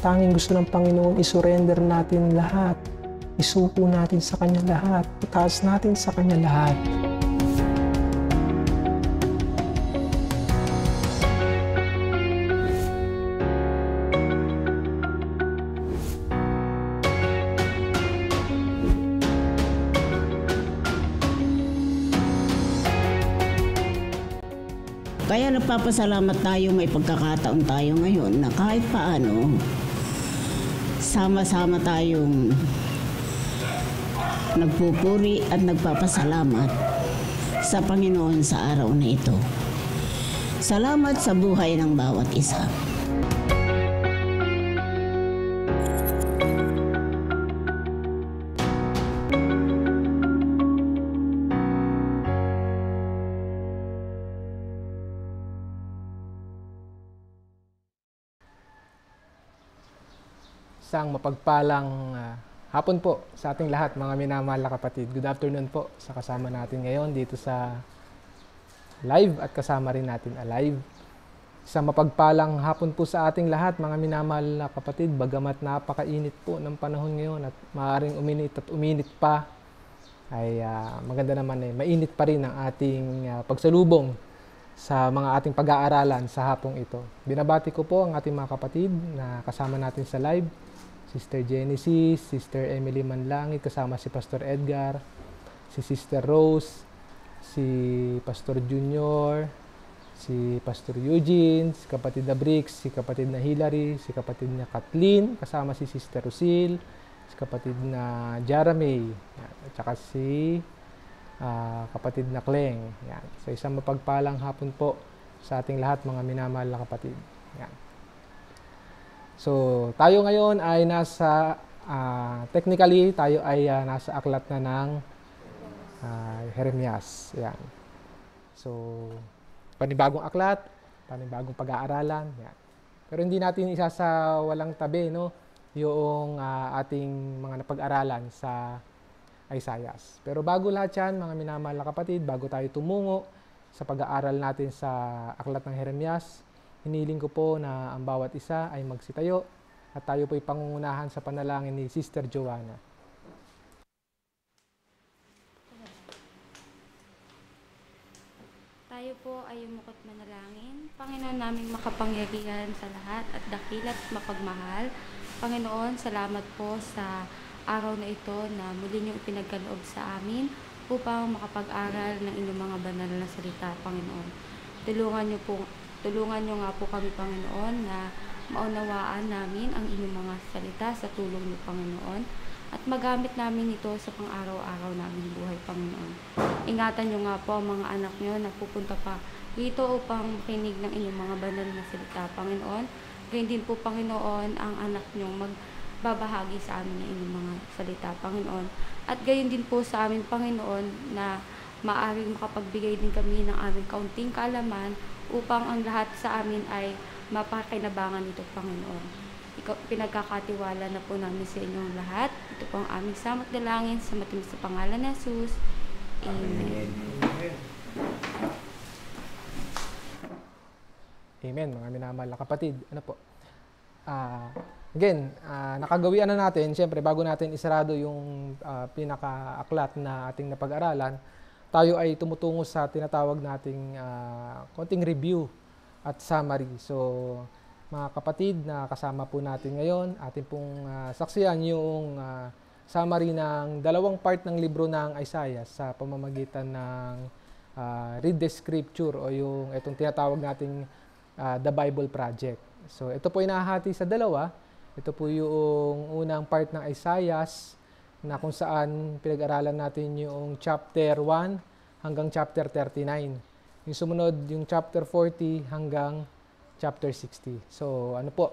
tanging gusto ng Panginoon, isurrender natin lahat. Isuko natin sa Kanya lahat. Itaas natin sa Kanya lahat. Kaya nagpapasalamat tayo may pagkakataon tayo ngayon na kahit paano sama-sama tayong nagpupuri at nagpapasalamat sa Panginoon sa araw na ito. Salamat sa buhay ng bawat isa. isang mapagpalang uh, hapon po sa ating lahat mga minamahal na kapatid. Good afternoon po sa kasama natin ngayon dito sa live at kasama rin natin alive. Isang mapagpalang hapon po sa ating lahat mga minamahal na kapatid. Bagamat napakainit po ng panahon ngayon at maaaring uminit at uminit pa ay uh, maganda naman eh mainit pa rin ang ating uh, pagsalubong sa mga ating pag-aaralan sa hapong ito. Binabati ko po ang ating mga kapatid na kasama natin sa live Sister Genesis, Sister Emily Manlangit, kasama si Pastor Edgar, si Sister Rose, si Pastor Junior, si Pastor Eugene, si kapatid na Brix, si kapatid na Hillary, si kapatid na Kathleen, kasama si Sister Rosil, si kapatid na Jeremy, at saka si uh, kapatid na Kleng. Yan. So isang mapagpalang hapon po sa ating lahat mga minamahal na kapatid. Yan. So, tayo ngayon ay nasa, uh, technically, tayo ay uh, nasa aklat na ng uh, Jeremias. Yan. So, panibagong aklat, panibagong pag-aaralan. Yan. Pero hindi natin isa sa walang tabi, no? Yung uh, ating mga napag-aralan sa Isaias. Pero bago lahat yan, mga minamahal na kapatid, bago tayo tumungo sa pag-aaral natin sa aklat ng Jeremias, Hiniling ko po na ang bawat isa ay magsitayo at tayo po'y pangungunahan sa panalangin ni Sister Joanna. Tayo po ay umukot manalangin. Panginoon naming makapangyarihan sa lahat at dakilat mapagmahal. Panginoon, salamat po sa araw na ito na muli niyo ipinagkaloob sa amin upang makapag-aral ng inyong mga banal na salita, Panginoon. Tulungan niyo po Tulungan nyo nga po kami, Panginoon, na maunawaan namin ang inyong mga salita sa tulong ni Panginoon, at magamit namin ito sa pang-araw-araw namin buhay, Panginoon. Ingatan nyo nga po ang mga anak niyo na pupunta pa dito upang makinig ng inyong mga banal na salita, Panginoon. Gayun din po, Panginoon, ang anak niyong magbabahagi sa amin ng inyong mga salita, Panginoon. At gayon din po sa amin, Panginoon, na maaring makapagbigay din kami ng aming kaunting kaalaman upang ang lahat sa amin ay mapakinabangan nito, Panginoon. Ikaw, pinagkakatiwala na po namin sa inyong lahat. Ito po ang aming samot dalangin sa matamis sa pangalan ni Jesus. Amen. Amen. Amen, mga minamahal na kapatid. Ano po? Uh, again, uh, nakagawian na natin, siyempre, bago natin isarado yung uh, pinaka-aklat na ating napag-aralan, tayo ay tumutungo sa tinatawag nating uh, konting review at summary. So, mga kapatid na kasama po natin ngayon, atin pong uh, ah, saksiyan yung uh, summary ng dalawang part ng libro ng Isaiah sa pamamagitan ng uh, Read the Scripture o yung itong tinatawag nating uh, The Bible Project. So, ito po ay nahahati sa dalawa. Ito po yung unang part ng Isaiah's na kung saan pinag-aralan natin yung chapter 1 hanggang chapter 39. Yung sumunod, yung chapter 40 hanggang chapter 60. So ano po,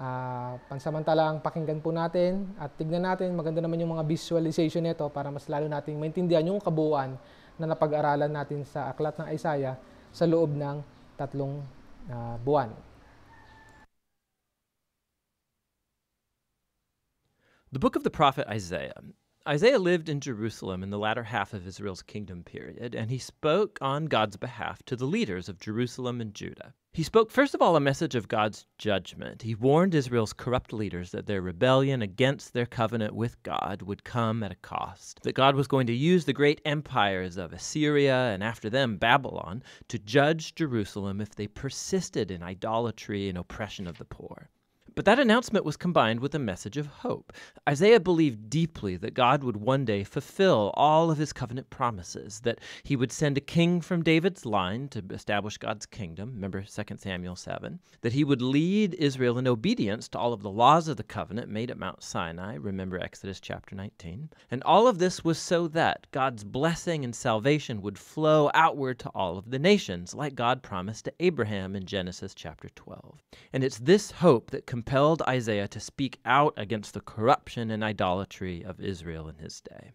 uh, pansamantalang pakinggan po natin at tignan natin, maganda naman yung mga visualization nito para mas lalo nating maintindihan yung kabuuan na napag-aralan natin sa aklat ng Isaiah sa loob ng tatlong uh, buwan. The book of the prophet Isaiah. Isaiah lived in Jerusalem in the latter half of Israel's kingdom period, and he spoke on God's behalf to the leaders of Jerusalem and Judah. He spoke, first of all, a message of God's judgment. He warned Israel's corrupt leaders that their rebellion against their covenant with God would come at a cost, that God was going to use the great empires of Assyria and after them Babylon to judge Jerusalem if they persisted in idolatry and oppression of the poor. But that announcement was combined with a message of hope. Isaiah believed deeply that God would one day fulfill all of his covenant promises, that he would send a king from David's line to establish God's kingdom. Remember 2 Samuel 7. That he would lead Israel in obedience to all of the laws of the covenant made at Mount Sinai. Remember Exodus chapter 19. And all of this was so that God's blessing and salvation would flow outward to all of the nations, like God promised to Abraham in Genesis chapter 12. And it's this hope that compelled Isaiah to speak out against the corruption and idolatry of Israel in his day.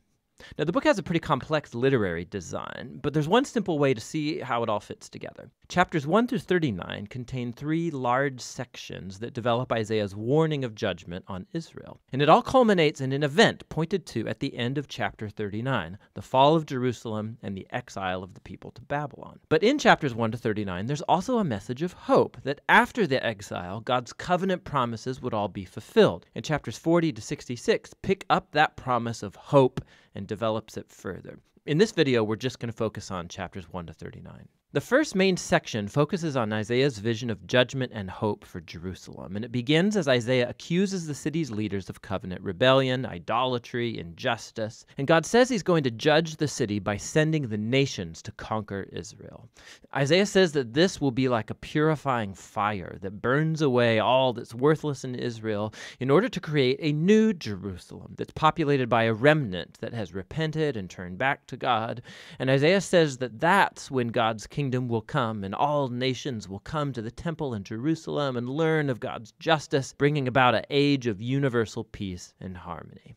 Now, the book has a pretty complex literary design, but there's one simple way to see how it all fits together. Chapters 1 through 39 contain three large sections that develop Isaiah's warning of judgment on Israel. And it all culminates in an event pointed to at the end of chapter 39 the fall of Jerusalem and the exile of the people to Babylon. But in chapters 1 to 39, there's also a message of hope that after the exile, God's covenant promises would all be fulfilled. And chapters 40 to 66 pick up that promise of hope and develops it further. In this video, we're just going to focus on chapters 1 to 39. The first main section focuses on Isaiah's vision of judgment and hope for Jerusalem, and it begins as Isaiah accuses the city's leaders of covenant rebellion, idolatry, injustice, and God says he's going to judge the city by sending the nations to conquer Israel. Isaiah says that this will be like a purifying fire that burns away all that's worthless in Israel in order to create a new Jerusalem that's populated by a remnant that has repented and turned back to God. And Isaiah says that that's when God's kingdom kingdom will come, and all nations will come to the temple in Jerusalem and learn of God's justice, bringing about an age of universal peace and harmony.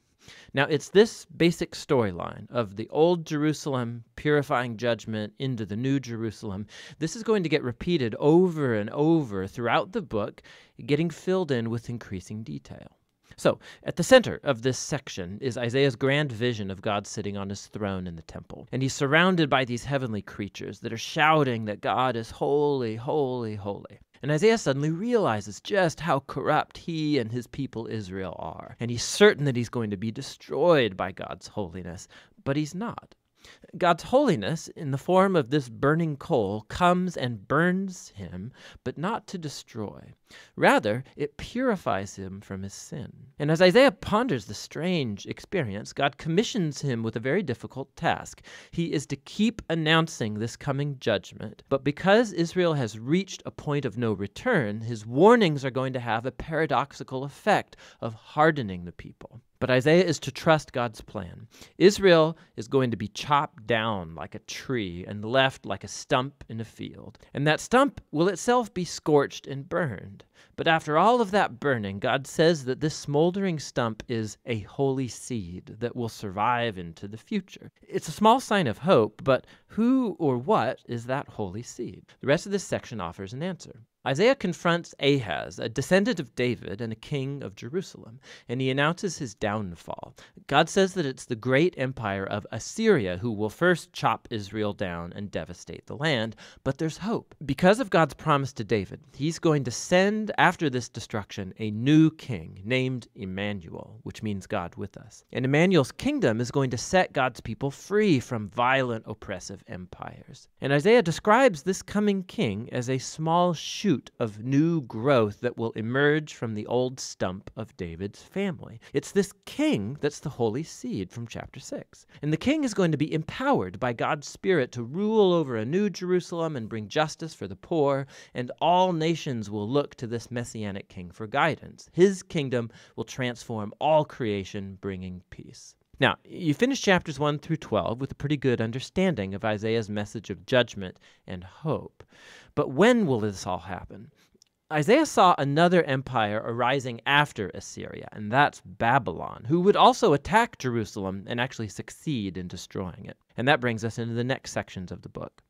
Now, it's this basic storyline of the old Jerusalem purifying judgment into the new Jerusalem. This is going to get repeated over and over throughout the book, getting filled in with increasing detail. So, at the center of this section is Isaiah's grand vision of God sitting on his throne in the temple. And he's surrounded by these heavenly creatures that are shouting that God is holy, holy, holy. And Isaiah suddenly realizes just how corrupt he and his people Israel are. And he's certain that he's going to be destroyed by God's holiness, but he's not. God's holiness, in the form of this burning coal, comes and burns him, but not to destroy. Rather, it purifies him from his sin. And as Isaiah ponders the strange experience, God commissions him with a very difficult task. He is to keep announcing this coming judgment, but because Israel has reached a point of no return, his warnings are going to have a paradoxical effect of hardening the people. But Isaiah is to trust God's plan. Israel is going to be chopped down like a tree and left like a stump in a field. And that stump will itself be scorched and burned. But after all of that burning, God says that this smoldering stump is a holy seed that will survive into the future. It's a small sign of hope, but who or what is that holy seed? The rest of this section offers an answer. Isaiah confronts Ahaz, a descendant of David and a king of Jerusalem, and he announces his downfall. God says that it's the great empire of Assyria who will first chop Israel down and devastate the land, but there's hope. Because of God's promise to David, he's going to send and after this destruction, a new king named Emmanuel, which means God with us. And Emmanuel's kingdom is going to set God's people free from violent, oppressive empires. And Isaiah describes this coming king as a small shoot of new growth that will emerge from the old stump of David's family. It's this king that's the holy seed from chapter 6. And the king is going to be empowered by God's Spirit to rule over a new Jerusalem and bring justice for the poor, and all nations will look to the this messianic king for guidance. His kingdom will transform all creation, bringing peace. Now, you finish chapters 1 through 12 with a pretty good understanding of Isaiah's message of judgment and hope. But when will this all happen? Isaiah saw another empire arising after Assyria, and that's Babylon, who would also attack Jerusalem and actually succeed in destroying it. And that brings us into the next sections of the book.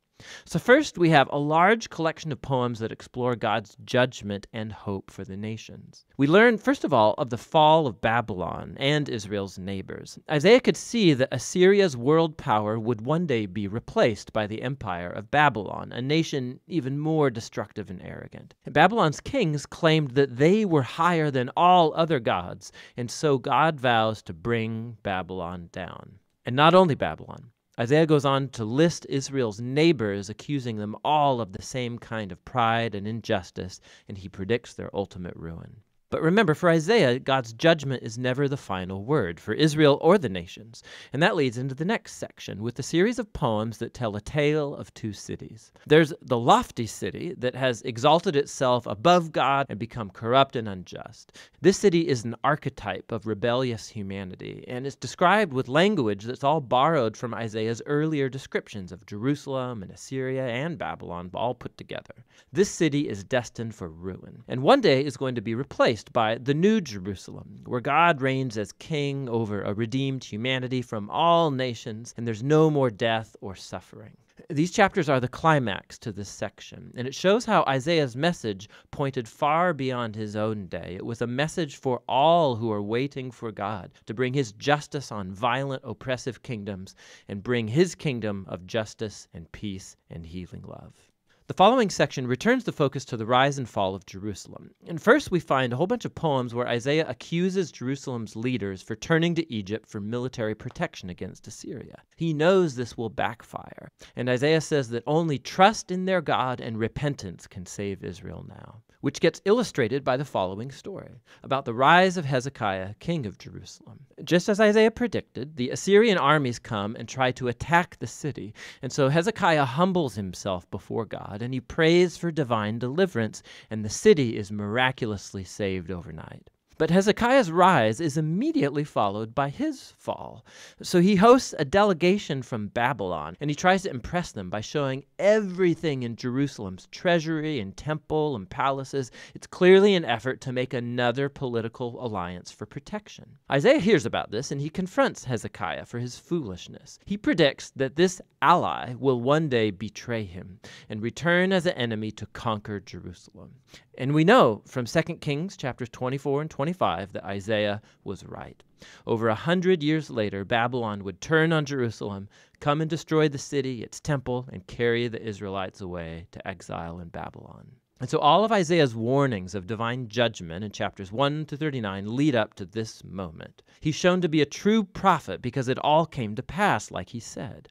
So, first, we have a large collection of poems that explore God's judgment and hope for the nations. We learn, first of all, of the fall of Babylon and Israel's neighbors. Isaiah could see that Assyria's world power would one day be replaced by the empire of Babylon, a nation even more destructive and arrogant. Babylon's kings claimed that they were higher than all other gods, and so God vows to bring Babylon down. And not only Babylon. Isaiah goes on to list Israel's neighbors, accusing them all of the same kind of pride and injustice, and he predicts their ultimate ruin. But remember, for Isaiah, God's judgment is never the final word for Israel or the nations. And that leads into the next section with a series of poems that tell a tale of two cities. There's the lofty city that has exalted itself above God and become corrupt and unjust. This city is an archetype of rebellious humanity and is described with language that's all borrowed from Isaiah's earlier descriptions of Jerusalem and Assyria and Babylon, all put together. This city is destined for ruin and one day is going to be replaced replaced by the New Jerusalem, where God reigns as king over a redeemed humanity from all nations, and there's no more death or suffering. These chapters are the climax to this section, and it shows how Isaiah's message pointed far beyond his own day. It was a message for all who are waiting for God to bring his justice on violent, oppressive kingdoms and bring his kingdom of justice and peace and healing love. The following section returns the focus to the rise and fall of Jerusalem. And first, we find a whole bunch of poems where Isaiah accuses Jerusalem's leaders for turning to Egypt for military protection against Assyria. He knows this will backfire. And Isaiah says that only trust in their God and repentance can save Israel now which gets illustrated by the following story about the rise of Hezekiah, king of Jerusalem. Just as Isaiah predicted, the Assyrian armies come and try to attack the city. And so Hezekiah humbles himself before God and he prays for divine deliverance, and the city is miraculously saved overnight. But Hezekiah's rise is immediately followed by his fall. So he hosts a delegation from Babylon, and he tries to impress them by showing everything in Jerusalem's treasury and temple and palaces. It's clearly an effort to make another political alliance for protection. Isaiah hears about this and he confronts Hezekiah for his foolishness. He predicts that this ally will one day betray him and return as an enemy to conquer Jerusalem. And we know from 2 Kings chapters 24 and 25 25 that Isaiah was right. Over a hundred years later, Babylon would turn on Jerusalem, come and destroy the city, its temple, and carry the Israelites away to exile in Babylon. And so all of Isaiah's warnings of divine judgment in chapters 1 to 39 lead up to this moment. He's shown to be a true prophet because it all came to pass, like he said.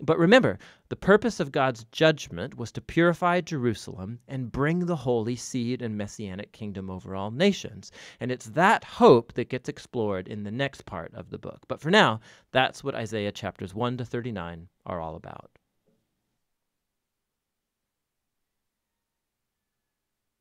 But remember, the purpose of God's judgment was to purify Jerusalem and bring the holy seed and messianic kingdom over all nations. And it's that hope that gets explored in the next part of the book. But for now, that's what Isaiah chapters 1 to 39 are all about.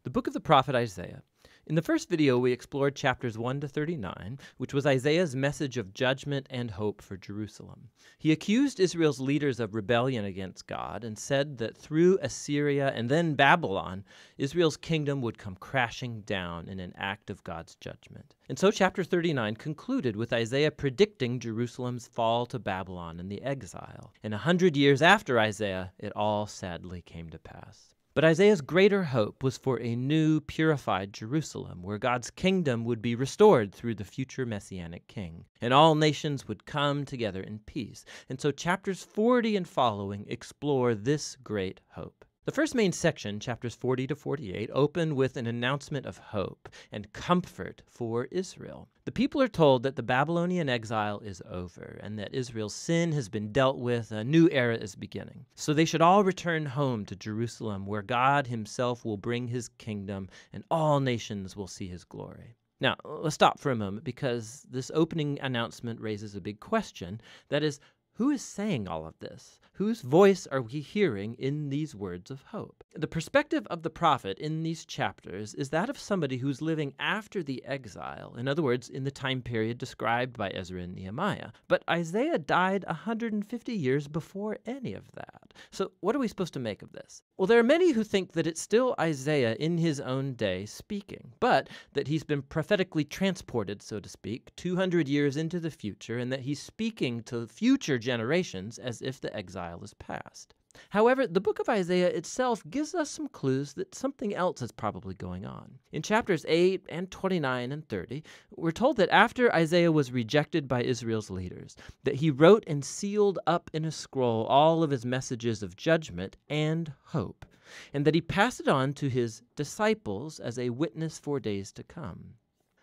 The book of the prophet Isaiah. In the first video, we explored chapters 1 to 39, which was Isaiah's message of judgment and hope for Jerusalem. He accused Israel's leaders of rebellion against God and said that through Assyria and then Babylon, Israel's kingdom would come crashing down in an act of God's judgment. And so, chapter 39 concluded with Isaiah predicting Jerusalem's fall to Babylon and the exile. And a hundred years after Isaiah, it all sadly came to pass. But Isaiah's greater hope was for a new, purified Jerusalem, where God's kingdom would be restored through the future messianic king, and all nations would come together in peace. And so, chapters 40 and following explore this great hope. The first main section, chapters 40 to 48, open with an announcement of hope and comfort for Israel. The people are told that the Babylonian exile is over and that Israel's sin has been dealt with, a new era is beginning. So they should all return home to Jerusalem, where God himself will bring his kingdom and all nations will see his glory. Now, let's stop for a moment because this opening announcement raises a big question that is, who is saying all of this? Whose voice are we hearing in these words of hope? The perspective of the prophet in these chapters is that of somebody who's living after the exile, in other words, in the time period described by Ezra and Nehemiah. But Isaiah died 150 years before any of that. So, what are we supposed to make of this? Well, there are many who think that it's still Isaiah in his own day speaking, but that he's been prophetically transported, so to speak, 200 years into the future, and that he's speaking to future generations generations as if the exile is past. However, the book of Isaiah itself gives us some clues that something else is probably going on. In chapters 8 and 29 and 30, we're told that after Isaiah was rejected by Israel's leaders, that he wrote and sealed up in a scroll all of his messages of judgment and hope, and that he passed it on to his disciples as a witness for days to come.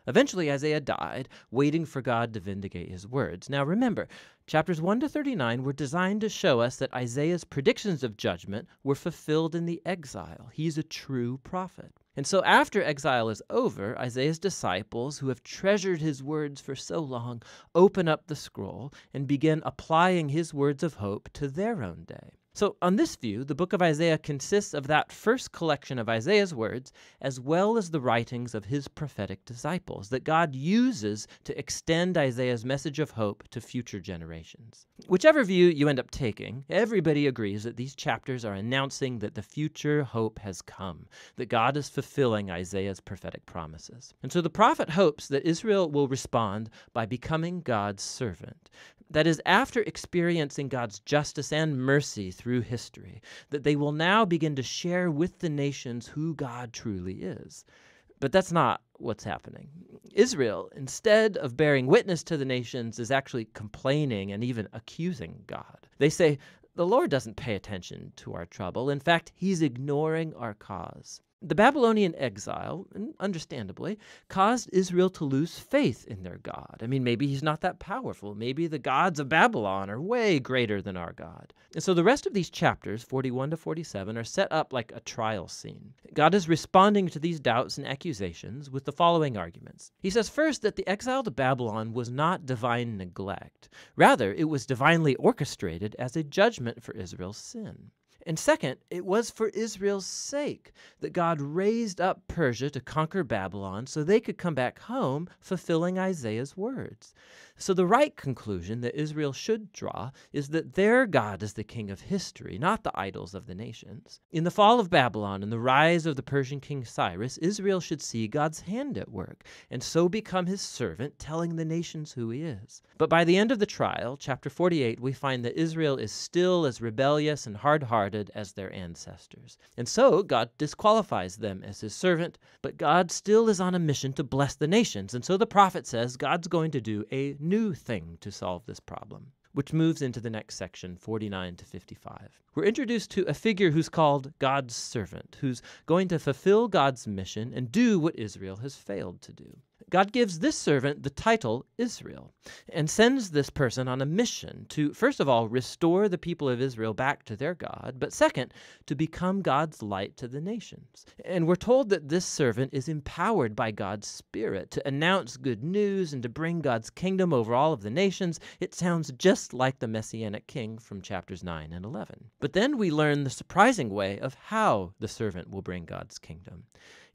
Eventually, Isaiah died, waiting for God to vindicate his words. Now, remember, chapters 1 to 39 were designed to show us that Isaiah's predictions of judgment were fulfilled in the exile. He's a true prophet. And so, after exile is over, Isaiah's disciples, who have treasured his words for so long, open up the scroll and begin applying his words of hope to their own day. So, on this view, the book of Isaiah consists of that first collection of Isaiah's words, as well as the writings of his prophetic disciples, that God uses to extend Isaiah's message of hope to future generations. Whichever view you end up taking, everybody agrees that these chapters are announcing that the future hope has come, that God is fulfilling Isaiah's prophetic promises. And so the prophet hopes that Israel will respond by becoming God's servant that is, after experiencing God's justice and mercy through history, that they will now begin to share with the nations who God truly is. But that's not what's happening. Israel, instead of bearing witness to the nations, is actually complaining and even accusing God. They say, the Lord doesn't pay attention to our trouble. In fact, He's ignoring our cause. The Babylonian exile, understandably, caused Israel to lose faith in their God. I mean, maybe he's not that powerful. Maybe the gods of Babylon are way greater than our God. And so the rest of these chapters, 41 to 47, are set up like a trial scene. God is responding to these doubts and accusations with the following arguments. He says first that the exile to Babylon was not divine neglect. Rather, it was divinely orchestrated as a judgment for Israel's sin. And second, it was for Israel's sake that God raised up Persia to conquer Babylon so they could come back home, fulfilling Isaiah's words. So the right conclusion that Israel should draw is that their God is the king of history, not the idols of the nations. In the fall of Babylon and the rise of the Persian king Cyrus, Israel should see God's hand at work and so become his servant, telling the nations who he is. But by the end of the trial, chapter 48, we find that Israel is still as rebellious and hard hearted regarded as their ancestors. And so God disqualifies them as his servant, but God still is on a mission to bless the nations. And so the prophet says God's going to do a new thing to solve this problem which moves into the next section, 49 to 55. We're introduced to a figure who's called God's servant, who's going to fulfill God's mission and do what Israel has failed to do. God gives this servant the title Israel and sends this person on a mission to, first of all, restore the people of Israel back to their God, but second, to become God's light to the nations. And we're told that this servant is empowered by God's Spirit to announce good news and to bring God's kingdom over all of the nations. It sounds just like the Messianic King from chapters 9 and 11. But then we learn the surprising way of how the servant will bring God's kingdom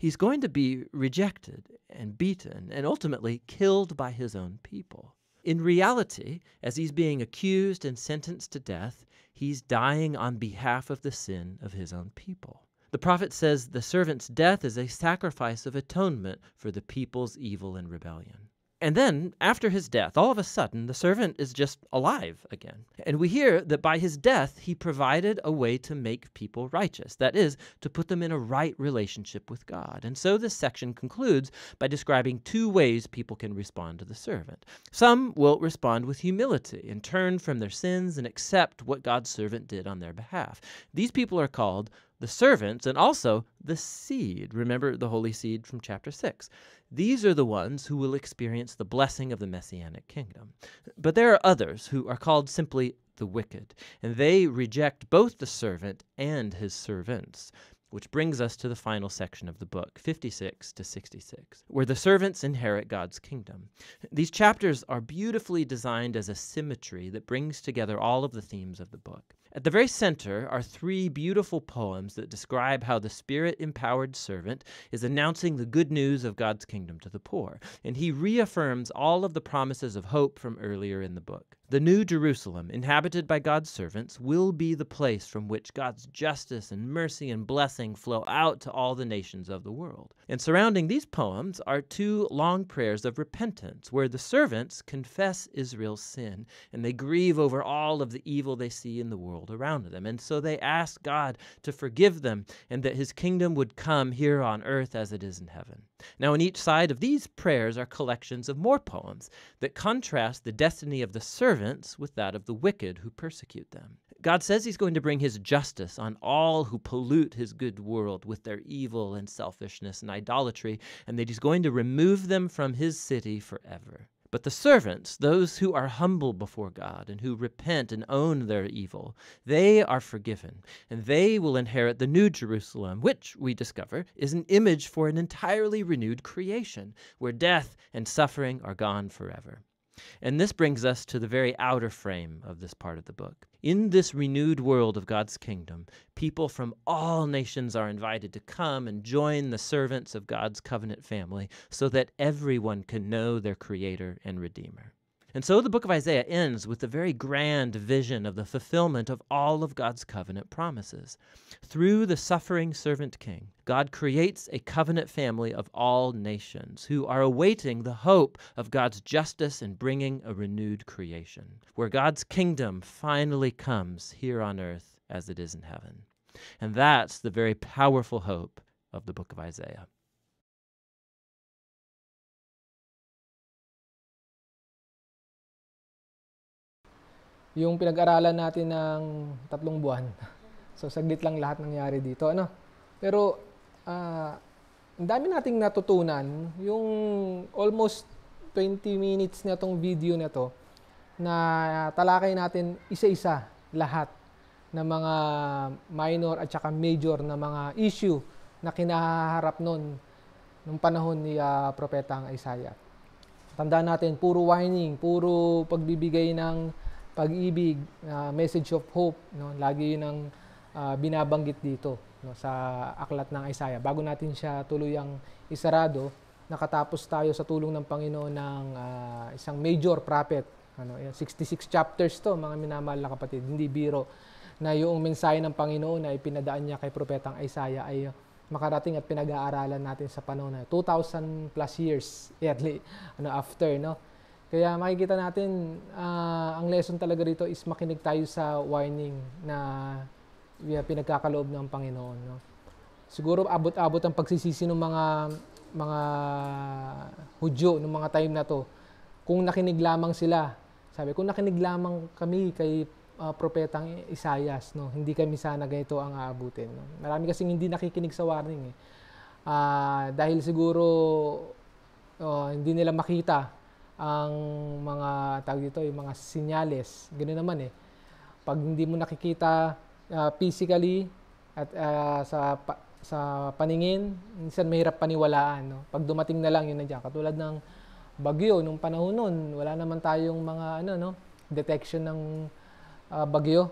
he's going to be rejected and beaten and ultimately killed by his own people. In reality, as he's being accused and sentenced to death, he's dying on behalf of the sin of his own people. The prophet says the servant's death is a sacrifice of atonement for the people's evil and rebellion. And then, after his death, all of a sudden, the servant is just alive again. And we hear that by his death, he provided a way to make people righteous, that is, to put them in a right relationship with God. And so this section concludes by describing two ways people can respond to the servant. Some will respond with humility and turn from their sins and accept what God's servant did on their behalf. These people are called the servants and also the seed. Remember the holy seed from chapter 6. These are the ones who will experience the blessing of the Messianic kingdom. But there are others who are called simply the wicked, and they reject both the servant and his servants. Which brings us to the final section of the book, 56 to 66, where the servants inherit God's kingdom. These chapters are beautifully designed as a symmetry that brings together all of the themes of the book. At the very center are three beautiful poems that describe how the Spirit empowered servant is announcing the good news of God's kingdom to the poor, and he reaffirms all of the promises of hope from earlier in the book. The New Jerusalem, inhabited by God's servants, will be the place from which God's justice and mercy and blessing flow out to all the nations of the world. And surrounding these poems are two long prayers of repentance, where the servants confess Israel's sin and they grieve over all of the evil they see in the world world around them. And so they asked God to forgive them and that his kingdom would come here on earth as it is in heaven. Now, on each side of these prayers are collections of more poems that contrast the destiny of the servants with that of the wicked who persecute them. God says he's going to bring his justice on all who pollute his good world with their evil and selfishness and idolatry, and that he's going to remove them from his city forever. But the servants, those who are humble before God and who repent and own their evil, they are forgiven, and they will inherit the new Jerusalem, which, we discover, is an image for an entirely renewed creation, where death and suffering are gone forever. And this brings us to the very outer frame of this part of the book. In this renewed world of God's kingdom, people from all nations are invited to come and join the servants of God's covenant family so that everyone can know their Creator and Redeemer. And so the book of Isaiah ends with the very grand vision of the fulfillment of all of God's covenant promises. Through the suffering servant king, God creates a covenant family of all nations who are awaiting the hope of God's justice in bringing a renewed creation, where God's kingdom finally comes here on earth as it is in heaven. And that's the very powerful hope of the book of Isaiah. yung pinag-aralan natin ng tatlong buwan. so saglit lang lahat nangyari dito. Ano? Pero uh, ang dami nating natutunan. Yung almost 20 minutes na itong video na to na talakay natin isa-isa lahat ng mga minor at saka major na mga issue na kinaharap noon nung panahon ni uh, ah, Propetang Isaiah. Tandaan natin, puro whining, puro pagbibigay ng pag-ibig, uh, message of hope, no? Lagi 'yun ang uh, binabanggit dito no sa aklat ng Isaiah. Bago natin siya tuluyang isarado, nakatapos tayo sa tulong ng Panginoon ng uh, isang major prophet. Ano, 66 chapters 'to, mga minamahal na kapatid. Hindi biro na yung mensahe ng Panginoon na ipinadaan niya kay propetang Isaiah ay makarating at pinag-aaralan natin sa panahon na 2000 plus years early ano after no kaya makikita natin, uh, ang lesson talaga dito is makinig tayo sa warning na yeah, pinagkakaloob ng Panginoon. No? Siguro abot-abot ang pagsisisi ng mga mga Hudyo ng mga time na to. Kung nakinig lamang sila, sabi, kung nakinig lamang kami kay uh, propetang Isayas, no? hindi kami sana ganito ang aabutin. No? Marami kasing hindi nakikinig sa warning. Eh. Uh, dahil siguro uh, hindi nila makita ang mga tag dito, yung mga sinyales. Ganoon naman eh. Pag hindi mo nakikita uh, physically at uh, sa pa, sa paningin, minsan mahirap paniwalaan. No? Pag dumating na lang yun diyan, Katulad ng bagyo nung panahon noon, wala naman tayong mga ano no, detection ng uh, bagyo.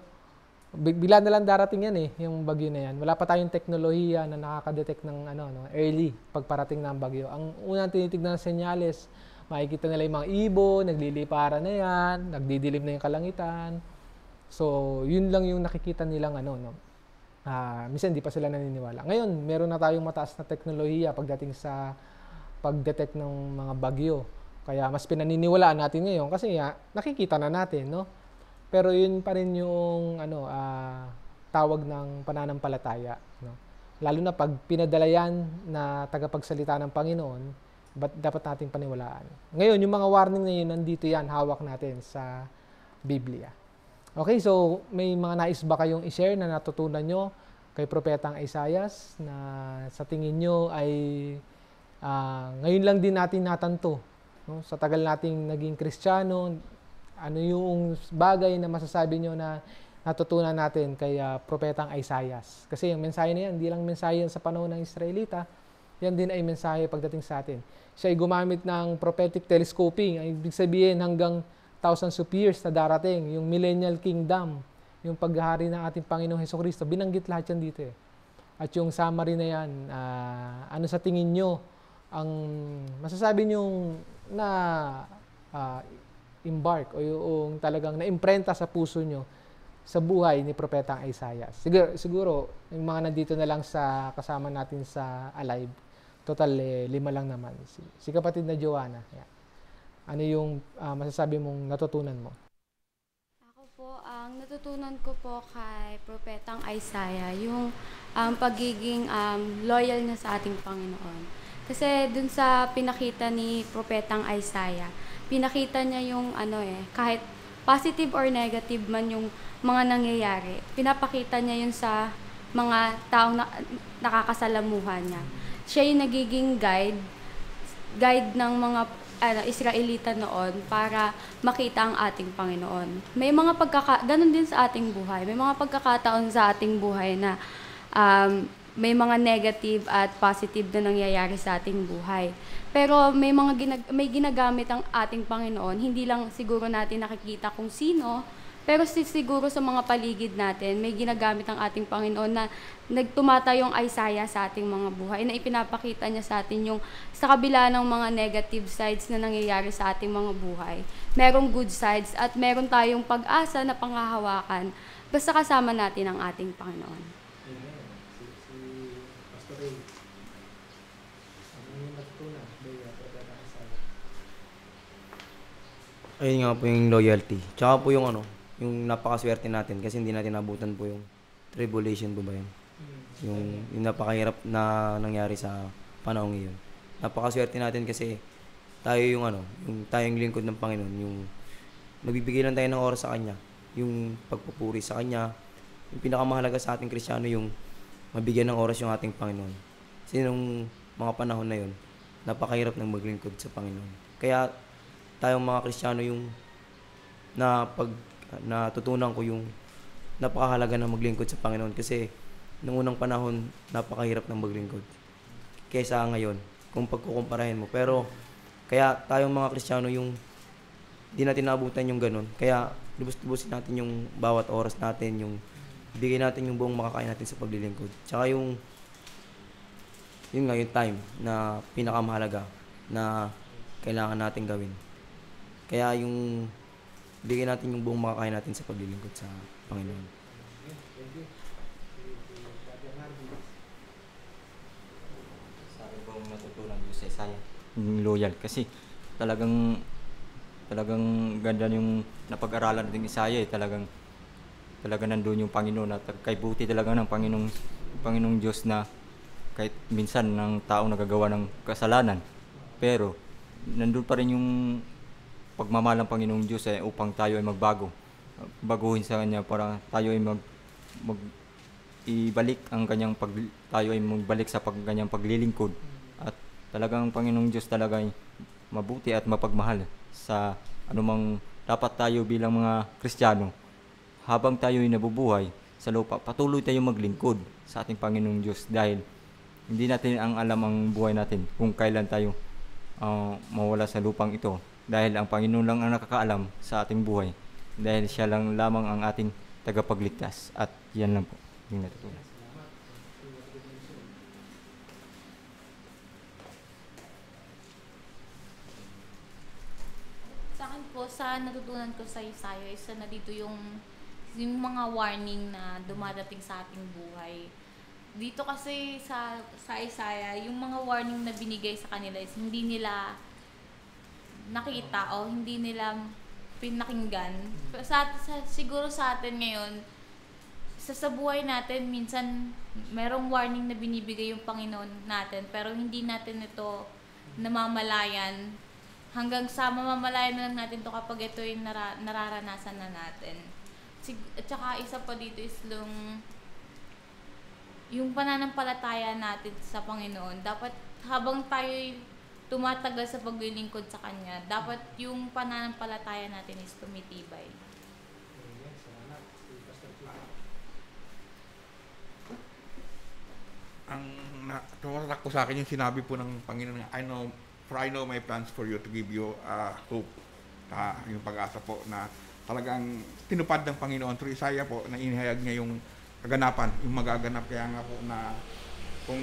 Bigla na lang darating yan eh, yung bagyo na yan. Wala pa tayong teknolohiya na nakaka-detect ng ano, no, early pagparating ng bagyo. Ang unang tinitignan ng senyales, makikita nila yung mga ibon, naglilipara na yan, nagdidilim na yung kalangitan. So, yun lang yung nakikita nilang ano, no? Uh, minsan hindi pa sila naniniwala. Ngayon, meron na tayong mataas na teknolohiya pagdating sa pag-detect ng mga bagyo. Kaya mas pinaniniwalaan natin ngayon kasi ya, nakikita na natin, no? Pero yun pa rin yung ano, uh, tawag ng pananampalataya, no? Lalo na pag pinadala yan na tagapagsalita ng Panginoon, But dapat nating paniwalaan. Ngayon, yung mga warning na yun, nandito yan, hawak natin sa Biblia. Okay, so may mga nais ba kayong i-share na natutunan nyo kay Propetang Isaias na sa tingin nyo ay uh, ngayon lang din natin natanto. No? Sa tagal nating naging Kristiyano, ano yung bagay na masasabi nyo na natutunan natin kay uh, Propetang Isaias. Kasi yung mensahe na yan, hindi lang mensahe yan sa panahon ng Israelita, yan din ay mensahe pagdating sa atin. Siya ay gumamit ng prophetic telescoping, ay ibig sabihin hanggang thousands of years na darating, yung millennial kingdom, yung paghahari ng ating Panginoong Heso Kristo, binanggit lahat yan dito eh. At yung summary na yan, uh, ano sa tingin nyo ang masasabi nyo na uh, embark o yung talagang naimprenta sa puso nyo sa buhay ni Propetang Isaiah. Siguro, siguro yung mga nandito na lang sa kasama natin sa Alive, Total, eh, lima lang naman. Si, si kapatid na Joanna. Yeah. Ano yung uh, masasabi mong natutunan mo? Ako po, ang natutunan ko po kay Propetang Isaiah, yung um, pagiging um, loyal na sa ating Panginoon. Kasi dun sa pinakita ni Propetang Isaiah, pinakita niya yung ano eh, kahit positive or negative man yung mga nangyayari, pinapakita niya yun sa mga taong na, nakakasalamuhan niya siya yung nagiging guide, guide ng mga ano, Israelita noon para makita ang ating Panginoon. May mga pagkaka ganun din sa ating buhay. May mga pagkakataon sa ating buhay na um, may mga negative at positive na nangyayari sa ating buhay. Pero may mga ginag- may ginagamit ang ating Panginoon, hindi lang siguro natin nakikita kung sino, pero siguro sa mga paligid natin, may ginagamit ang ating Panginoon na nagtumata yung Isaiah sa ating mga buhay, na ipinapakita niya sa atin yung sa kabila ng mga negative sides na nangyayari sa ating mga buhay. Merong good sides at meron tayong pag-asa na panghahawakan basta kasama natin ang ating Panginoon. Amen. Si, si Pastor ano yung Ayun nga po yung loyalty. Tsaka po yung ano, yung napakaswerte natin kasi hindi natin nabutan po yung tribulation po ba yun? Yung, yung napakahirap na nangyari sa panahong iyon. Napakaswerte natin kasi tayo yung ano, yung tayong lingkod ng Panginoon, yung nagbibigay lang tayo ng oras sa Kanya, yung pagpupuri sa Kanya, yung pinakamahalaga sa ating Kristiyano yung mabigyan ng oras yung ating Panginoon. Kasi nung mga panahon na yun, napakahirap ng maglingkod sa Panginoon. Kaya tayong mga Kristiyano yung na pag natutunan ko yung napakahalaga ng maglingkod sa Panginoon kasi nung unang panahon napakahirap ng maglingkod kaysa ngayon kung pagkukumparahin mo pero kaya tayong mga Kristiyano yung di natin naabutan yung ganun kaya lubos-lubosin natin yung bawat oras natin yung bigay natin yung buong makakaya natin sa paglilingkod tsaka yung yun nga yung time na pinakamahalaga na kailangan natin gawin kaya yung bigyan natin yung buong makakaya natin sa paglilingkod sa Panginoon. Sabi ko matutunan ko sa Isaya. Loyal kasi talagang talagang ganda yung napag-aralan natin Isaya eh. Talagang talaga nandoon yung Panginoon at kay buti talaga ng Panginoong Panginoong Diyos na kahit minsan ng tao nagagawa ng kasalanan pero nandoon pa rin yung pagmamalang Panginoong Diyos ay eh, upang tayo ay magbago. Baguhin sa Kanya para tayo ay mag, mag ibalik ang kanyang pag, tayo ay magbalik sa pag, kanyang paglilingkod. At talagang Panginoong Diyos talaga ay mabuti at mapagmahal sa anumang dapat tayo bilang mga Kristiyano habang tayo ay nabubuhay sa lupa, patuloy tayong maglingkod sa ating Panginoong Diyos dahil hindi natin ang alam ang buhay natin kung kailan tayo uh, mawala sa lupang ito dahil ang Panginoon lang ang nakakaalam sa ating buhay dahil siya lang lamang ang ating tagapagligtas at yan lang po yung natutunan. Sa akin po, sa natutunan ko sa Isayo isa na dito yung yung mga warning na dumadating sa ating buhay. Dito kasi sa sa Isaiah, yung mga warning na binigay sa kanila is hindi nila nakita o hindi nila pinakinggan. Sa, sa, siguro sa atin ngayon, sa, sa buhay natin, minsan merong warning na binibigay yung Panginoon natin, pero hindi natin ito namamalayan hanggang sa mamamalayan na lang natin to kapag ito yung nara- nararanasan na natin. Sig- at saka isa pa dito is yung yung pananampalataya natin sa Panginoon. Dapat habang tayo tumatagal sa paglilingkod sa Kanya, dapat yung pananampalataya natin is tumitibay. Ang na, tumatak ko sa akin yung sinabi po ng Panginoon niya, I know, for I know my plans for you to give you uh, hope. Ta, yung pag-asa po na talagang tinupad ng Panginoon through Isaiah po na inihayag niya yung kaganapan, yung magaganap. Kaya nga po na kung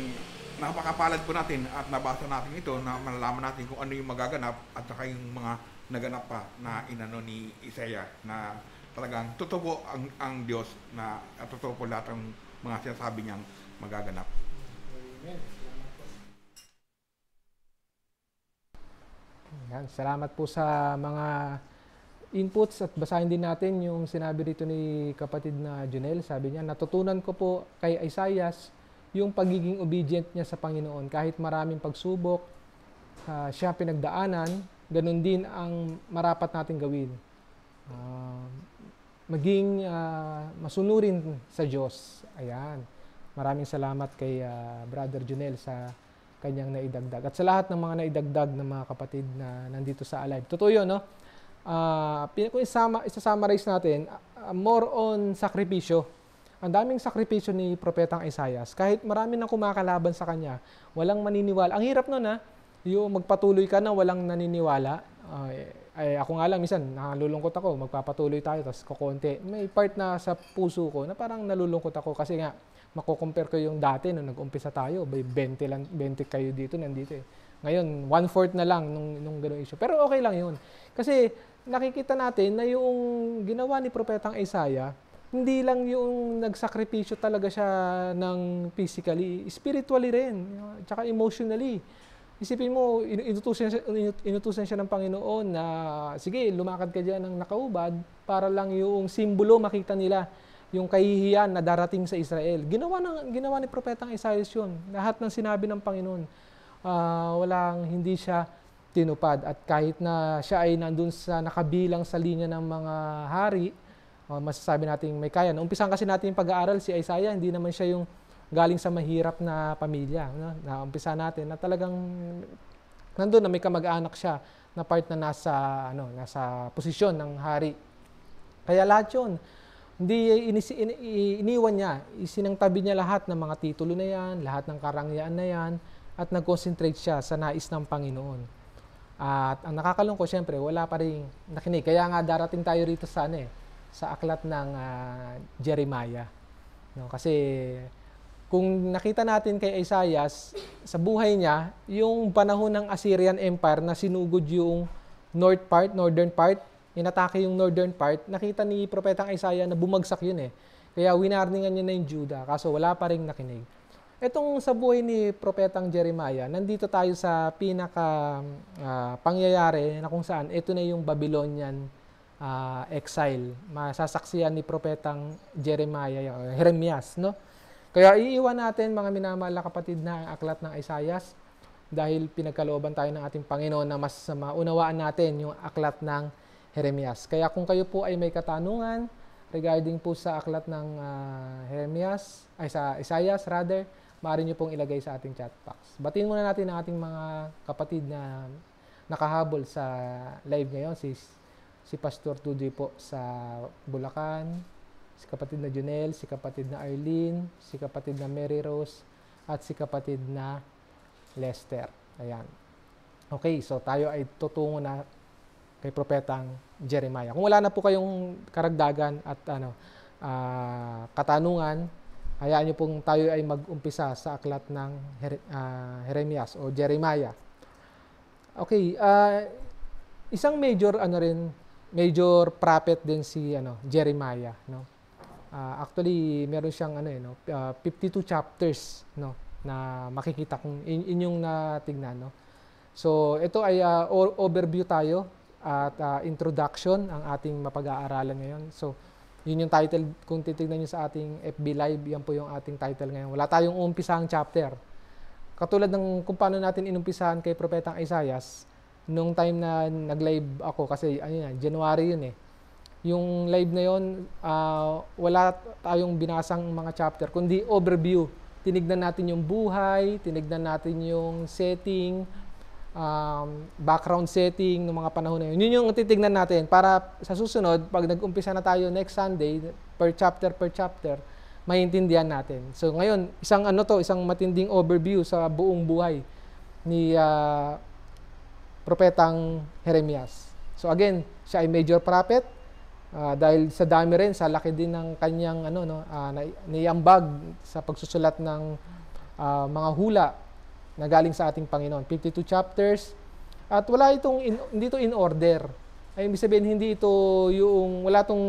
napakapalad po natin at nabasa natin ito na malalaman natin kung ano yung magaganap at saka yung mga naganap pa na inano ni Isaiah na talagang totoo po ang, ang Diyos na at totoo po lahat ng mga sinasabi niyang magaganap. Amen. Yan, salamat po sa mga inputs at basahin din natin yung sinabi dito ni kapatid na Junel. Sabi niya, natutunan ko po kay Isaias yung pagiging obedient niya sa Panginoon. Kahit maraming pagsubok, uh, siya pinagdaanan, ganun din ang marapat natin gawin. Uh, maging uh, masunurin sa Diyos. Ayan. Maraming salamat kay uh, Brother Junel sa kanyang naidagdag. At sa lahat ng mga naidagdag ng mga kapatid na nandito sa Alive. Totoo yun, no? Uh, kung isama, isa-summarize natin, uh, more on sakripisyo ang daming sakripisyo ni Propetang Isayas. Kahit marami nang kumakalaban sa kanya, walang maniniwala. Ang hirap nun ha, yung magpatuloy ka na walang naniniwala. Uh, eh, ako nga lang, minsan nalulungkot ako, magpapatuloy tayo, tapos kukunti. May part na sa puso ko na parang nalulungkot ako kasi nga, makukumpare ko yung dati nung nag-umpisa tayo, May 20, lang, 20 kayo dito, nandito eh. Ngayon, one-fourth na lang nung, nung ganung issue. Pero okay lang yun. Kasi nakikita natin na yung ginawa ni Propetang Isaiah, hindi lang yung nagsakripisyo talaga siya ng physically, spiritually rin, tsaka emotionally. Isipin mo, inutusan siya, inutusan siya ng Panginoon na, sige, lumakad ka dyan ng nakaubad para lang yung simbolo makita nila yung kahihiyan na darating sa Israel. Ginawa, ng, ginawa ni Propetang Isaias yun. Lahat ng sinabi ng Panginoon, uh, walang, hindi siya tinupad. At kahit na siya ay nandun sa nakabilang sa linya ng mga hari, uh, masasabi natin may kaya. No, umpisan kasi natin yung pag-aaral si Isaiah, hindi naman siya yung galing sa mahirap na pamilya. No? Na umpisa natin na talagang nandoon na may kamag-anak siya na part na nasa ano nasa posisyon ng hari. Kaya lahat 'yon hindi inis, in, iniwan niya, isinangtabi niya lahat ng mga titulo na yan, lahat ng karangyaan na yan, at nag-concentrate siya sa nais ng Panginoon. At ang nakakalungkot, siyempre, wala pa rin nakinig. Kaya nga darating tayo rito sana ano eh sa aklat ng uh, Jeremiah. No, kasi kung nakita natin kay Isaiah sa buhay niya, yung panahon ng Assyrian Empire na sinugod yung north part, northern part, inatake yung northern part, nakita ni Propetang Isaiah na bumagsak yun eh. Kaya winarningan niya na yung Judah, kaso wala pa rin nakinig. Etong sa buhay ni Propetang Jeremiah, nandito tayo sa pinaka uh, pangyayari na kung saan ito na yung Babylonian uh, exile. masasaksihan ni propetang Jeremiah, uh, Jeremias, no? Kaya iiwan natin mga minamahal na kapatid na ang aklat ng Isayas dahil pinagkalooban tayo ng ating Panginoon na mas maunawaan natin yung aklat ng Jeremias. Kaya kung kayo po ay may katanungan regarding po sa aklat ng uh, Jeremias, ay sa Isayas rather, maaari nyo pong ilagay sa ating chat box. Batiin muna natin ang ating mga kapatid na nakahabol sa live ngayon, si si Pastor Tujoy po sa Bulacan, si kapatid na Junel, si kapatid na Arlene, si kapatid na Mary Rose, at si kapatid na Lester. Ayan. Okay, so tayo ay tutungo na kay propetang Jeremiah. Kung wala na po kayong karagdagan at ano uh, katanungan, hayaan niyo pong tayo ay mag-umpisa sa aklat ng Her- uh, ah, Jeremias o Jeremiah. Okay, uh, isang major ano rin major prophet din si ano Jeremiah no uh, actually meron siyang ano eh no uh, ah, 52 chapters no na makikita kung in, inyong natignan no so ito ay uh, overview tayo at uh, introduction ang ating mapag-aaralan ngayon so yun yung title kung titingnan niyo sa ating FB live yan po yung ating title ngayon wala tayong umpisa ang chapter katulad ng kung paano natin inumpisahan kay propetang Isaias nung time na nag-live ako kasi ano yan, ah, January yun eh. Yung live na yon uh, ah, wala tayong binasang mga chapter, kundi overview. Tinignan natin yung buhay, tinignan natin yung setting, um, background setting ng mga panahon na yun. Yun yung titignan natin para sa susunod, pag nag-umpisa na tayo next Sunday, per chapter per chapter, maintindihan natin. So ngayon, isang ano to, isang matinding overview sa buong buhay ni uh, propetang Jeremias. So again, siya ay major prophet uh, dahil sa dami rin sa laki din ng kanyang ano no uh, niyambag sa pagsusulat ng uh, mga hula na galing sa ating Panginoon. 52 chapters at wala itong in, hindi ito in order. Ay ibig sabihin hindi ito yung wala tong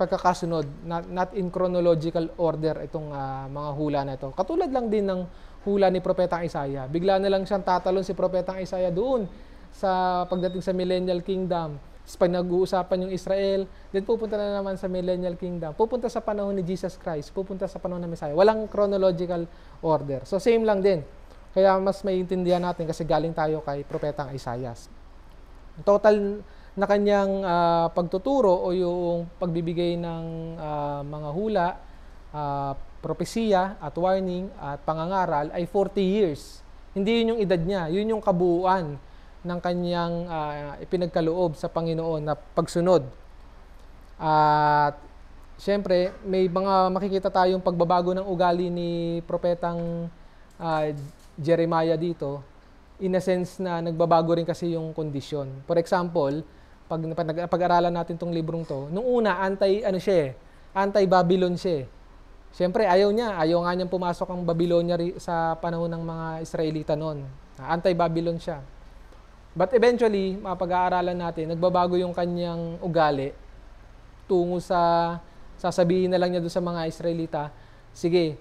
pagkakasunod, not, not in chronological order itong uh, mga hula na ito. Katulad lang din ng hula ni Propetang Isaiah. Bigla na lang siyang tatalon si Propetang Isaiah doon sa pagdating sa Millennial Kingdom. Tapos pag nag-uusapan yung Israel, then pupunta na naman sa Millennial Kingdom. Pupunta sa panahon ni Jesus Christ, pupunta sa panahon ng Messiah. Walang chronological order. So same lang din. Kaya mas maiintindihan natin kasi galing tayo kay Propetang Isaiah. Total na kanyang uh, pagtuturo o yung pagbibigay ng uh, mga hula, uh, propesiya at warning at pangangaral ay 40 years. Hindi yun yung edad niya, yun yung kabuuan ng kanyang uh, ipinagkaloob sa Panginoon na pagsunod. At siyempre, may mga makikita tayong pagbabago ng ugali ni propetang uh, Jeremiah dito in a sense na nagbabago rin kasi yung kondisyon. For example, pag pag-aralan natin tong librong to, nung una anti ano siya, eh, anti-Babylon siya. Eh. Siyempre, ayaw niya. Ayaw nga niyang pumasok ang Babylonia sa panahon ng mga Israelita noon. Anti-Babylon siya. But eventually, mapag-aaralan natin, nagbabago yung kanyang ugali tungo sa sasabihin na lang niya doon sa mga Israelita, sige,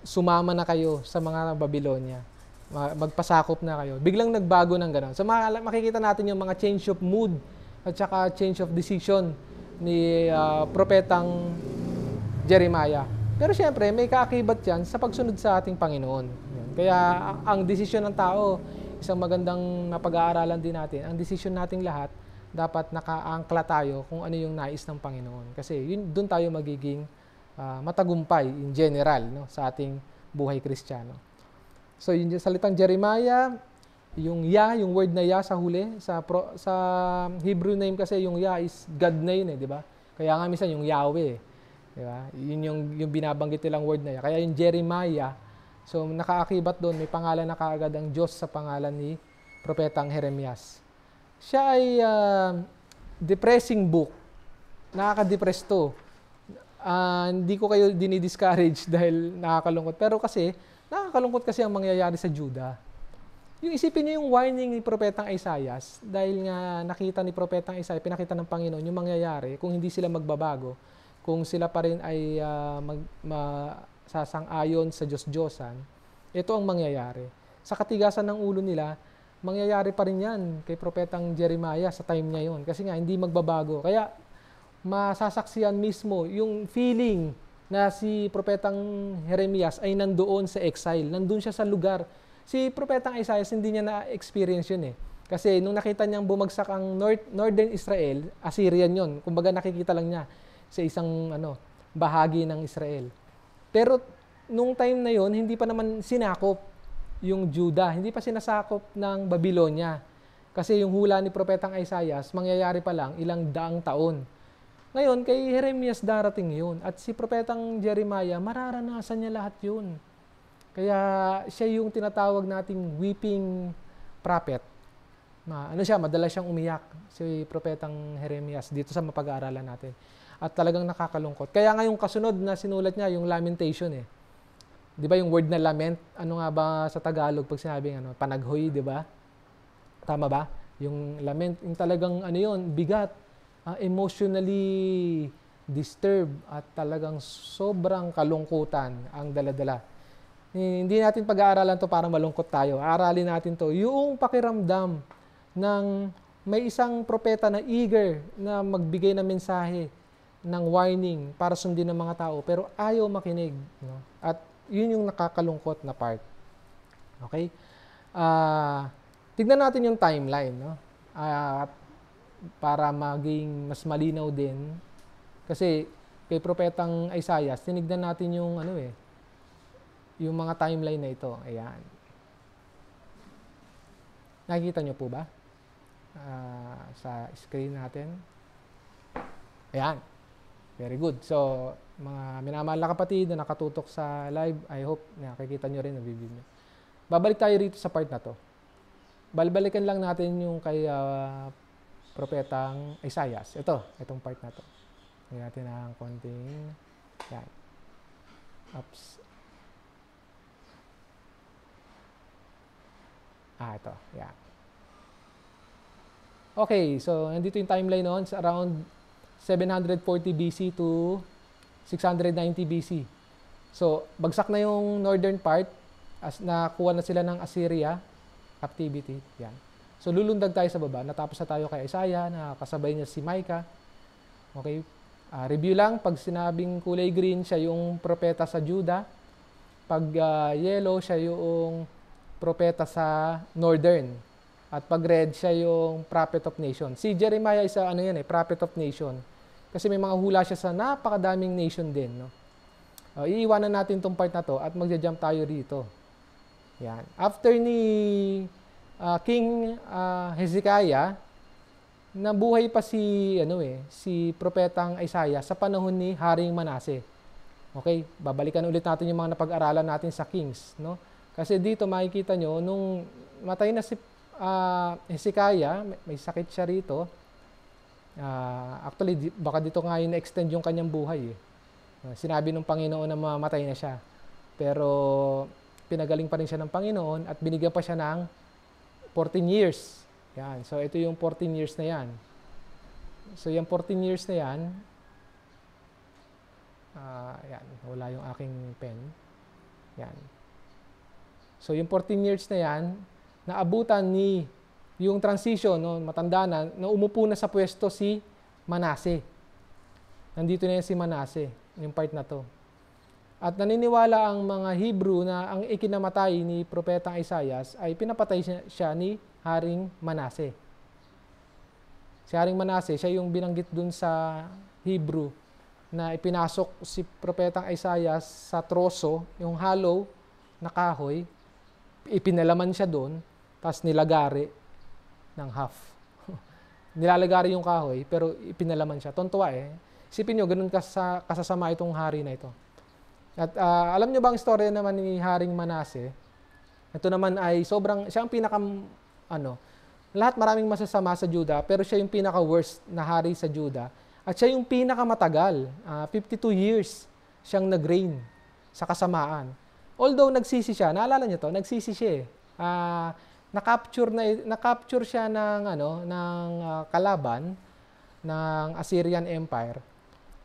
sumama na kayo sa mga Babylonia. Magpasakop na kayo. Biglang nagbago ng gano'n. So makikita natin yung mga change of mood at saka change of decision ni uh, propetang Jeremiah. Pero siyempre, may kaakibat yan sa pagsunod sa ating Panginoon. Kaya ang desisyon ng tao, isang magandang pag-aaralan din natin, ang decision nating lahat, dapat nakaangkla tayo kung ano yung nais ng Panginoon. Kasi yun, doon tayo magiging uh, matagumpay in general no, sa ating buhay kristyano. So yung salitang Jeremiah, yung ya, yung word na ya sa huli, sa, pro, sa Hebrew name kasi yung ya is God na yun eh, di ba? Kaya nga minsan yung Yahweh, eh, di ba? Yun yung, yung binabanggit nilang word na ya. Kaya yung Jeremiah, So nakaakibat doon, may pangalan na kaagad ang Diyos sa pangalan ni Propetang Jeremias. Siya ay uh, depressing book. Nakaka-depress to. Uh, hindi ko kayo dinidiscourage dahil nakakalungkot. Pero kasi, nakakalungkot kasi ang mangyayari sa Juda. Yung isipin niyo yung warning ni Propetang Isaiah dahil nga nakita ni Propetang Isaiah, pinakita ng Panginoon yung mangyayari kung hindi sila magbabago, kung sila pa rin ay uh, mag, ma, sasang-ayon sa Diyos-Diyosan, ito ang mangyayari. Sa katigasan ng ulo nila, mangyayari pa rin yan kay Propetang Jeremiah sa time niya yon. Kasi nga, hindi magbabago. Kaya, masasaksiyan mismo yung feeling na si Propetang Jeremias ay nandoon sa exile. Nandun siya sa lugar. Si Propetang Isaias, hindi niya na-experience yun eh. Kasi nung nakita niyang bumagsak ang North, Northern Israel, Assyrian yon. Kumbaga nakikita lang niya sa isang ano bahagi ng Israel. Pero nung time na yon hindi pa naman sinakop yung Juda, hindi pa sinasakop ng Babylonia. Kasi yung hula ni Propetang Isaias, mangyayari pa lang ilang daang taon. Ngayon, kay Jeremias darating yun. At si Propetang Jeremiah, mararanasan niya lahat yun. Kaya siya yung tinatawag nating weeping prophet. Ma, ano siya, madalas siyang umiyak si Propetang Jeremias dito sa mapag-aaralan natin. At talagang nakakalungkot. Kaya nga yung kasunod na sinulat niya, yung lamentation eh. Di ba yung word na lament, ano nga ba sa Tagalog pag sinabing ano, panaghoy, di ba? Tama ba? Yung lament, yung talagang ano yun, bigat, uh, emotionally disturbed at talagang sobrang kalungkutan ang daladala. Hindi natin pag-aaralan to para malungkot tayo. Aaralin natin to. Yung pakiramdam ng may isang propeta na eager na magbigay ng mensahe ng warning para sundin ng mga tao pero ayaw makinig. No? At yun yung nakakalungkot na part. Okay? Uh, tignan natin yung timeline. No? Uh, para maging mas malinaw din. Kasi kay Propetang Isaiah, tinignan natin yung ano eh, yung mga timeline na ito. Ayan. Nakikita nyo po ba? Uh, sa screen natin. Ayan. Very good. So, mga minamahal na kapatid na nakatutok sa live, I hope nakikita nyo rin ang video nyo. Babalik tayo rito sa part na to. Balbalikan lang natin yung kay uh, propetang Isaiah. Ito, itong part na to. Higyan natin ang konting yan. Oops. Ah, ito. Yan. Okay, so nandito yung timeline noon. Sa around 740 BC to 690 BC. So, bagsak na yung northern part as nakuha na sila ng Assyria captivity. Yan. So, lulundag tayo sa baba. Natapos na tayo kay Isaiah, na kasabay niya si Micah. Okay? Uh, review lang, pag sinabing kulay green, siya yung propeta sa Judah. Pag uh, yellow, siya yung propeta sa northern at pag red, siya yung prophet of nation. Si Jeremiah isa ano yan eh, prophet of nation. Kasi may mga hula siya sa napakadaming nation din. No? Uh, iiwanan natin tong part na to at magja-jump tayo rito. Yan. After ni uh, King uh, Hezekiah, nabuhay pa si ano eh, si propetang Isaiah sa panahon ni Haring Manase. Okay, babalikan ulit natin yung mga napag-aralan natin sa Kings, no? Kasi dito makikita nyo, nung matay na si uh, Hezekiah, eh, may, may sakit siya rito. Uh, actually, di, baka dito nga yun na-extend yung kanyang buhay. Eh. Uh, sinabi ng Panginoon na mamatay na siya. Pero pinagaling pa rin siya ng Panginoon at binigyan pa siya ng 14 years. Yan. So, ito yung 14 years na yan. So, yung 14 years na yan, uh, yan, wala yung aking pen. Yan. So, yung 14 years na yan, naabutan ni yung transition, no, matanda na, na umupo na sa pwesto si Manase. Nandito na yan si Manase, yung part na to. At naniniwala ang mga Hebrew na ang ikinamatay ni Propetang Isayas ay pinapatay siya, siya ni Haring Manase. Si Haring Manase, siya yung binanggit dun sa Hebrew na ipinasok si Propetang Isayas sa troso, yung hollow na kahoy, ipinalaman siya doon, tapos nilagari ng half. Nilalagari yung kahoy, pero ipinalaman siya. Tontuwa eh. Isipin nyo, ganun kasa, kasasama itong hari na ito. At uh, alam nyo ba ang story naman ni Haring Manase? Ito naman ay sobrang, siya ang pinaka, ano, lahat maraming masasama sa Juda, pero siya yung pinaka-worst na hari sa Juda. At siya yung pinakamatagal, uh, ah, 52 years siyang nag sa kasamaan. Although nagsisi siya, naalala niyo to, nagsisi siya eh. Uh, na-capture na na-capture siya ng ano ng uh, kalaban ng Assyrian Empire.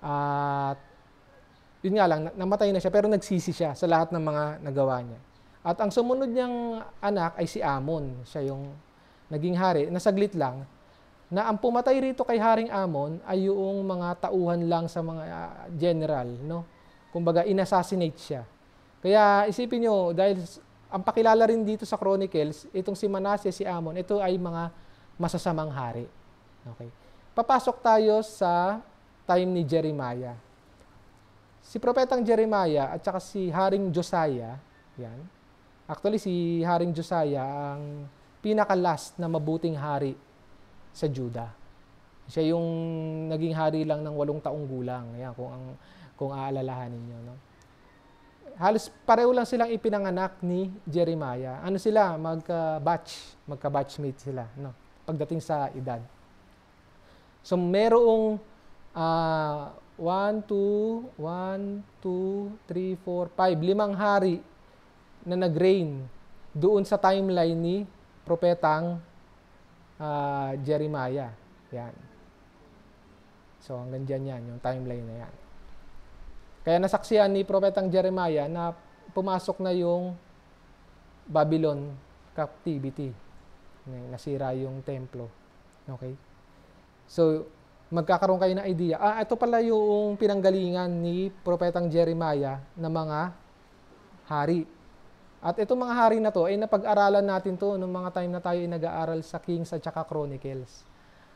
At uh, yun nga lang namatay na siya pero nagsisi siya sa lahat ng mga nagawa niya. At ang sumunod niyang anak ay si Amon. Siya yung naging hari. Nasaglit lang na ang pumatay rito kay Haring Amon ay yung mga tauhan lang sa mga uh, general, no? Kumbaga, inassassinate siya. Kaya isipin niyo dahil ang pakilala rin dito sa Chronicles, itong si Manasseh, si Amon, ito ay mga masasamang hari. Okay. Papasok tayo sa time ni Jeremiah. Si propetang Jeremiah at saka si Haring Josiah, yan. Actually, si Haring Josiah ang pinaka-last na mabuting hari sa Juda. Siya yung naging hari lang ng walong taong gulang. Yan, kung, ang, kung aalalahanin nyo. No? halos pareho lang silang ipinanganak ni Jeremiah. Ano sila? Magka-batch. Magka-batchmate sila. No? Pagdating sa edad. So, merong uh, 1, 2, 1, 2, 3, 4, 5. Limang hari na nag-reign doon sa timeline ni propetang uh, Jeremiah. Yan. So, hanggang dyan yan, yung timeline na yan. Kaya nasaksihan ni Propetang Jeremiah na pumasok na yung Babylon captivity. Nasira yung templo. Okay? So, magkakaroon kayo ng idea. Ah, ito pala yung pinanggalingan ni Propetang Jeremiah ng mga hari. At itong mga hari na to ay napag-aralan natin to nung mga time na tayo ay nag-aaral sa Kings at saka Chronicles.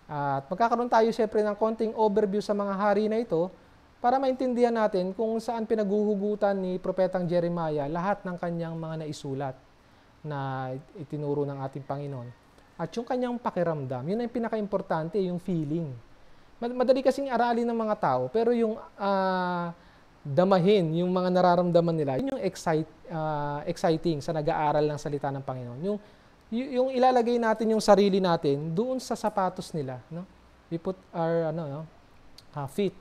At magkakaroon tayo syempre ng konting overview sa mga hari na ito para maintindihan natin kung saan pinaguhugutan ni Propetang Jeremiah lahat ng kanyang mga naisulat na itinuro ng ating Panginoon. At yung kanyang pakiramdam, yun ang pinaka-importante, yung feeling. Madali kasing aralin ng mga tao, pero yung uh, damahin, yung mga nararamdaman nila, yun yung excite, uh, exciting sa nag-aaral ng salita ng Panginoon. Yung, yung ilalagay natin yung sarili natin doon sa sapatos nila. No? We put our ano, no? Uh, feet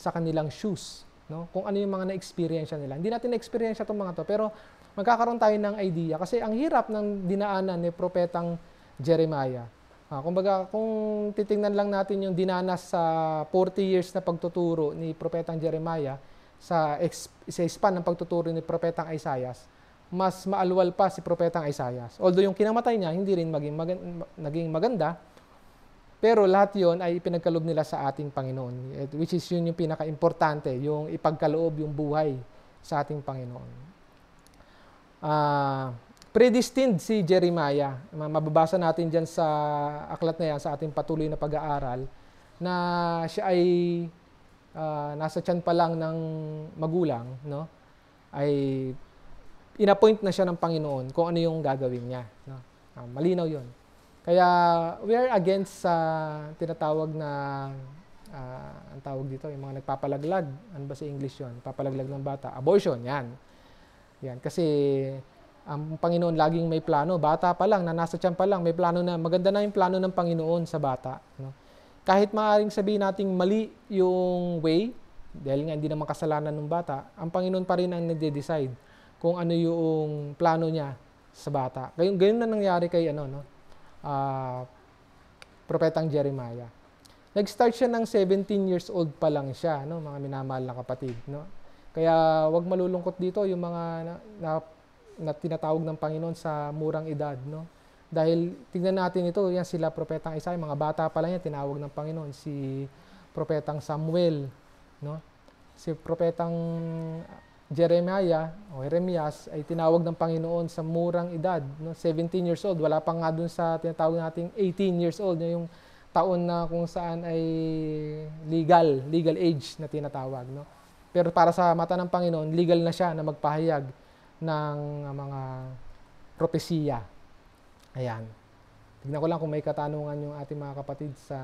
sa kanilang shoes. No? Kung ano yung mga na-experience nila. Hindi natin na-experience itong mga to, pero magkakaroon tayo ng idea. Kasi ang hirap ng dinaanan ni Propetang Jeremiah. Ah, kumbaga, kung titingnan lang natin yung dinanas sa 40 years na pagtuturo ni Propetang Jeremiah sa, ex, sa span ng pagtuturo ni Propetang Isaiah, mas maalwal pa si Propetang Isaiah. Although yung kinamatay niya, hindi rin maging, mag, naging maganda, pero lahat yon ay pinagkaloob nila sa ating Panginoon, which is yun yung pinaka-importante, yung ipagkaloob yung buhay sa ating Panginoon. Uh, predestined si Jeremiah. Mababasa natin dyan sa aklat na yan, sa ating patuloy na pag-aaral, na siya ay uh, nasa tiyan pa lang ng magulang, no? ay inappoint na siya ng Panginoon kung ano yung gagawin niya. No? Uh, malinaw yon kaya we are against sa uh, tinatawag na uh, ang tawag dito, yung mga nagpapalaglag. Ano ba sa English 'yon? Papalaglag ng bata. Abortion, 'yan. 'Yan kasi ang Panginoon laging may plano. Bata pa lang, nanasa tiyan pa lang, may plano na. Maganda na yung plano ng Panginoon sa bata. No? Kahit maaaring sabihin nating mali yung way, dahil nga hindi naman kasalanan ng bata, ang Panginoon pa rin ang nagde-decide kung ano yung plano niya sa bata. Ganyan, ganyan na nangyari kay ano, no? uh, propetang Jeremiah. Nag-start siya ng 17 years old pa lang siya, no, mga minamahal na kapatid, no. Kaya wag malulungkot dito yung mga na, na, na tinatawag ng Panginoon sa murang edad, no. Dahil tingnan natin ito, yan sila propetang Isaiah, mga bata pa lang yan tinawag ng Panginoon si propetang Samuel, no. Si propetang Jeremiah o Jeremias ay tinawag ng Panginoon sa murang edad, no? 17 years old. Wala pa nga dun sa tinatawag nating 18 years old, yung taon na kung saan ay legal, legal age na tinatawag. No? Pero para sa mata ng Panginoon, legal na siya na magpahayag ng mga propesiya. Ayan. Tignan ko lang kung may katanungan yung ating mga kapatid sa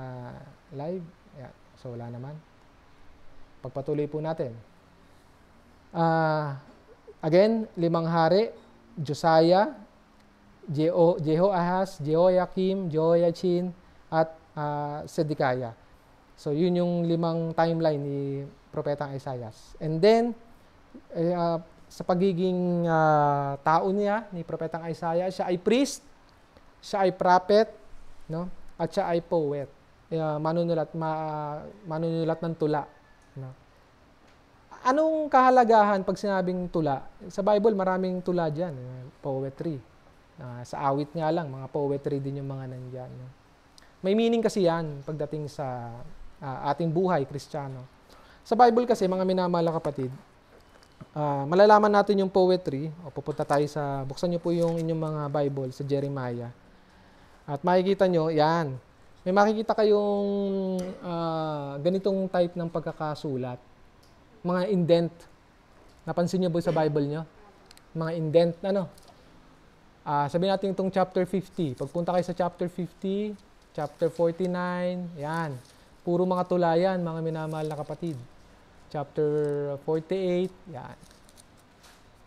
live. Ayan. So wala naman. Pagpatuloy po natin. Uh, again, limang hari, Josiah, Jeho, Jehoahas, Jehoiakim, Jehoiachin, at uh, ah, Sedekaya. So yun yung limang timeline ni Propetang Isaiah. And then, uh, sa pagiging uh, tao niya ni Propetang Isaiah, siya ay priest, siya ay prophet, no? at siya ay poet. Uh, manunulat, ma, manunulat ng tula. No? Anong kahalagahan pag sinabing tula? Sa Bible, maraming tula dyan. Eh, poetry. Uh, sa awit nga lang, mga poetry din yung mga nandyan. May meaning kasi yan pagdating sa uh, ating buhay, kristyano. Sa Bible kasi, mga minamahal kapatid, uh, malalaman natin yung poetry. O pupunta tayo sa, buksan nyo po yung inyong mga Bible sa Jeremiah. At makikita nyo, yan. May makikita kayong uh, ganitong type ng pagkakasulat mga indent. Napansin niyo ba sa Bible niyo? Mga indent, ano? Uh, sabihin natin itong chapter 50. Pagpunta kayo sa chapter 50, chapter 49, yan. Puro mga tula yan, mga minamahal na kapatid. Chapter 48, yan.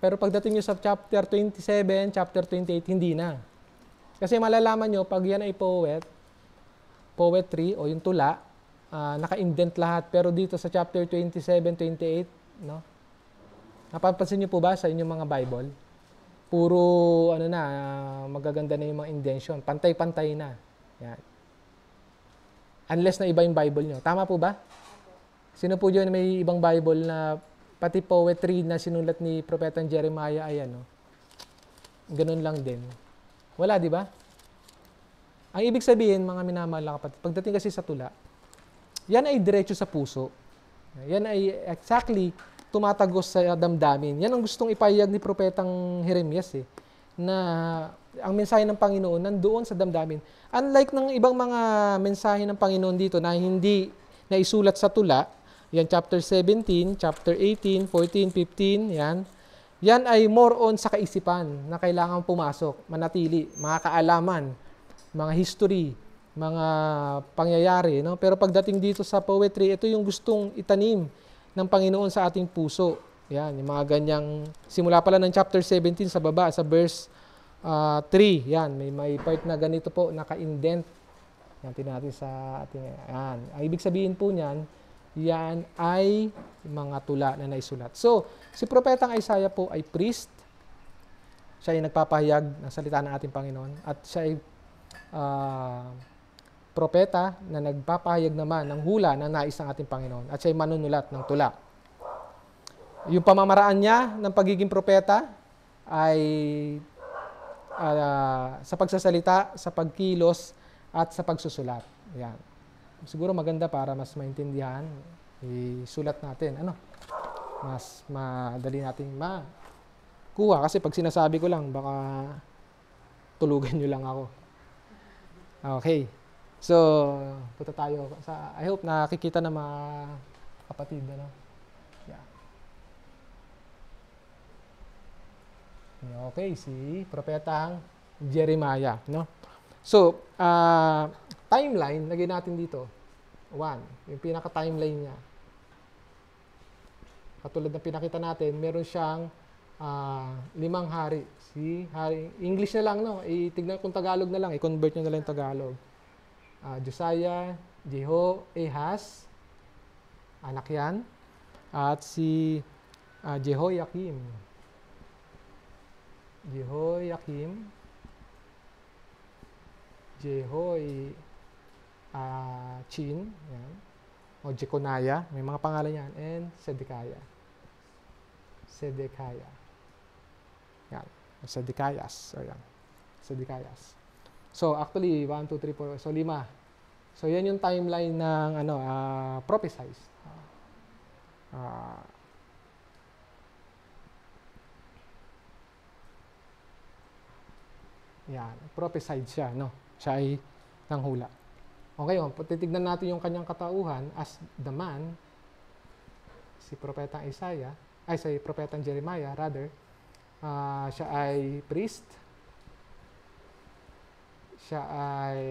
Pero pagdating niyo sa chapter 27, chapter 28, hindi na. Kasi malalaman nyo, pag yan ay poet, poetry o yung tula, uh, naka-indent lahat. Pero dito sa chapter 27, 28, no? Napapansin niyo po ba sa inyong mga Bible? Puro ano na, uh, magaganda na yung mga indention. Pantay-pantay na. Yan. Unless na iba yung Bible niyo. Tama po ba? Sino po dyan may ibang Bible na pati poetry na sinulat ni Propetang Jeremiah ay ano? Ganun lang din. Wala, di ba? Ang ibig sabihin, mga minamahal na kapatid, pagdating kasi sa tula, yan ay diretso sa puso. Yan ay exactly tumatagos sa damdamin. Yan ang gustong ipahayag ni Propetang Jeremias eh, na ang mensahe ng Panginoon nandoon sa damdamin. Unlike ng ibang mga mensahe ng Panginoon dito na hindi naisulat sa tula, yan chapter 17, chapter 18, 14, 15, yan. Yan ay more on sa kaisipan na kailangan pumasok, manatili, makakaalaman, mga history, mga pangyayari. No? Pero pagdating dito sa poetry, ito yung gustong itanim ng Panginoon sa ating puso. Yan, yung mga ganyang, simula pala ng chapter 17 sa baba, sa verse uh, ah, 3. Yan, may, may part na ganito po, naka-indent. Yan, natin sa ating, yan. Ang ibig sabihin po niyan, yan ay mga tula na naisulat. So, si Propetang Isaiah po ay priest. Siya ay nagpapahayag ng salita ng ating Panginoon at siya ay uh, propeta na nagpapahayag naman ng hula na nais ng ating Panginoon at siya'y manunulat ng tula. Yung pamamaraan niya ng pagiging propeta ay uh, sa pagsasalita, sa pagkilos, at sa pagsusulat. Yan. Siguro maganda para mas maintindihan, isulat natin. Ano? Mas madali nating ma kuha. Kasi pag sinasabi ko lang, baka tulugan niyo lang ako. Okay. So, punta tayo. Sa, I hope nakikita na mga kapatid. Ano? Yeah. Okay, si Propetang Jeremiah. No? So, uh, timeline, lagay natin dito. One, yung pinaka-timeline niya. Katulad ng pinakita natin, meron siyang uh, limang hari. Si hari, English na lang, no? Itignan kung Tagalog na lang, i-convert niyo na lang yung Tagalog uh, Josiah, Jeho, Ahaz, anak yan, at si uh, Jehoiakim. Jehoiakim, Jehoy, uh, ah, Chin, yan, o Jekonaya, may mga pangalan yan, and Sedekaya. Sedekaya. Yan. Sedekayas. O yan. So actually, 1, 2, 3, 4, so 5. So yan yung timeline ng ano, uh, prophesize. Uh, yan, prophesied siya, no? Siya ay nanghula. Okay, oh, titignan natin yung kanyang katauhan as the man, si propeta Isaiah, ay si propetang Jeremiah, rather, uh, siya ay priest, siya ay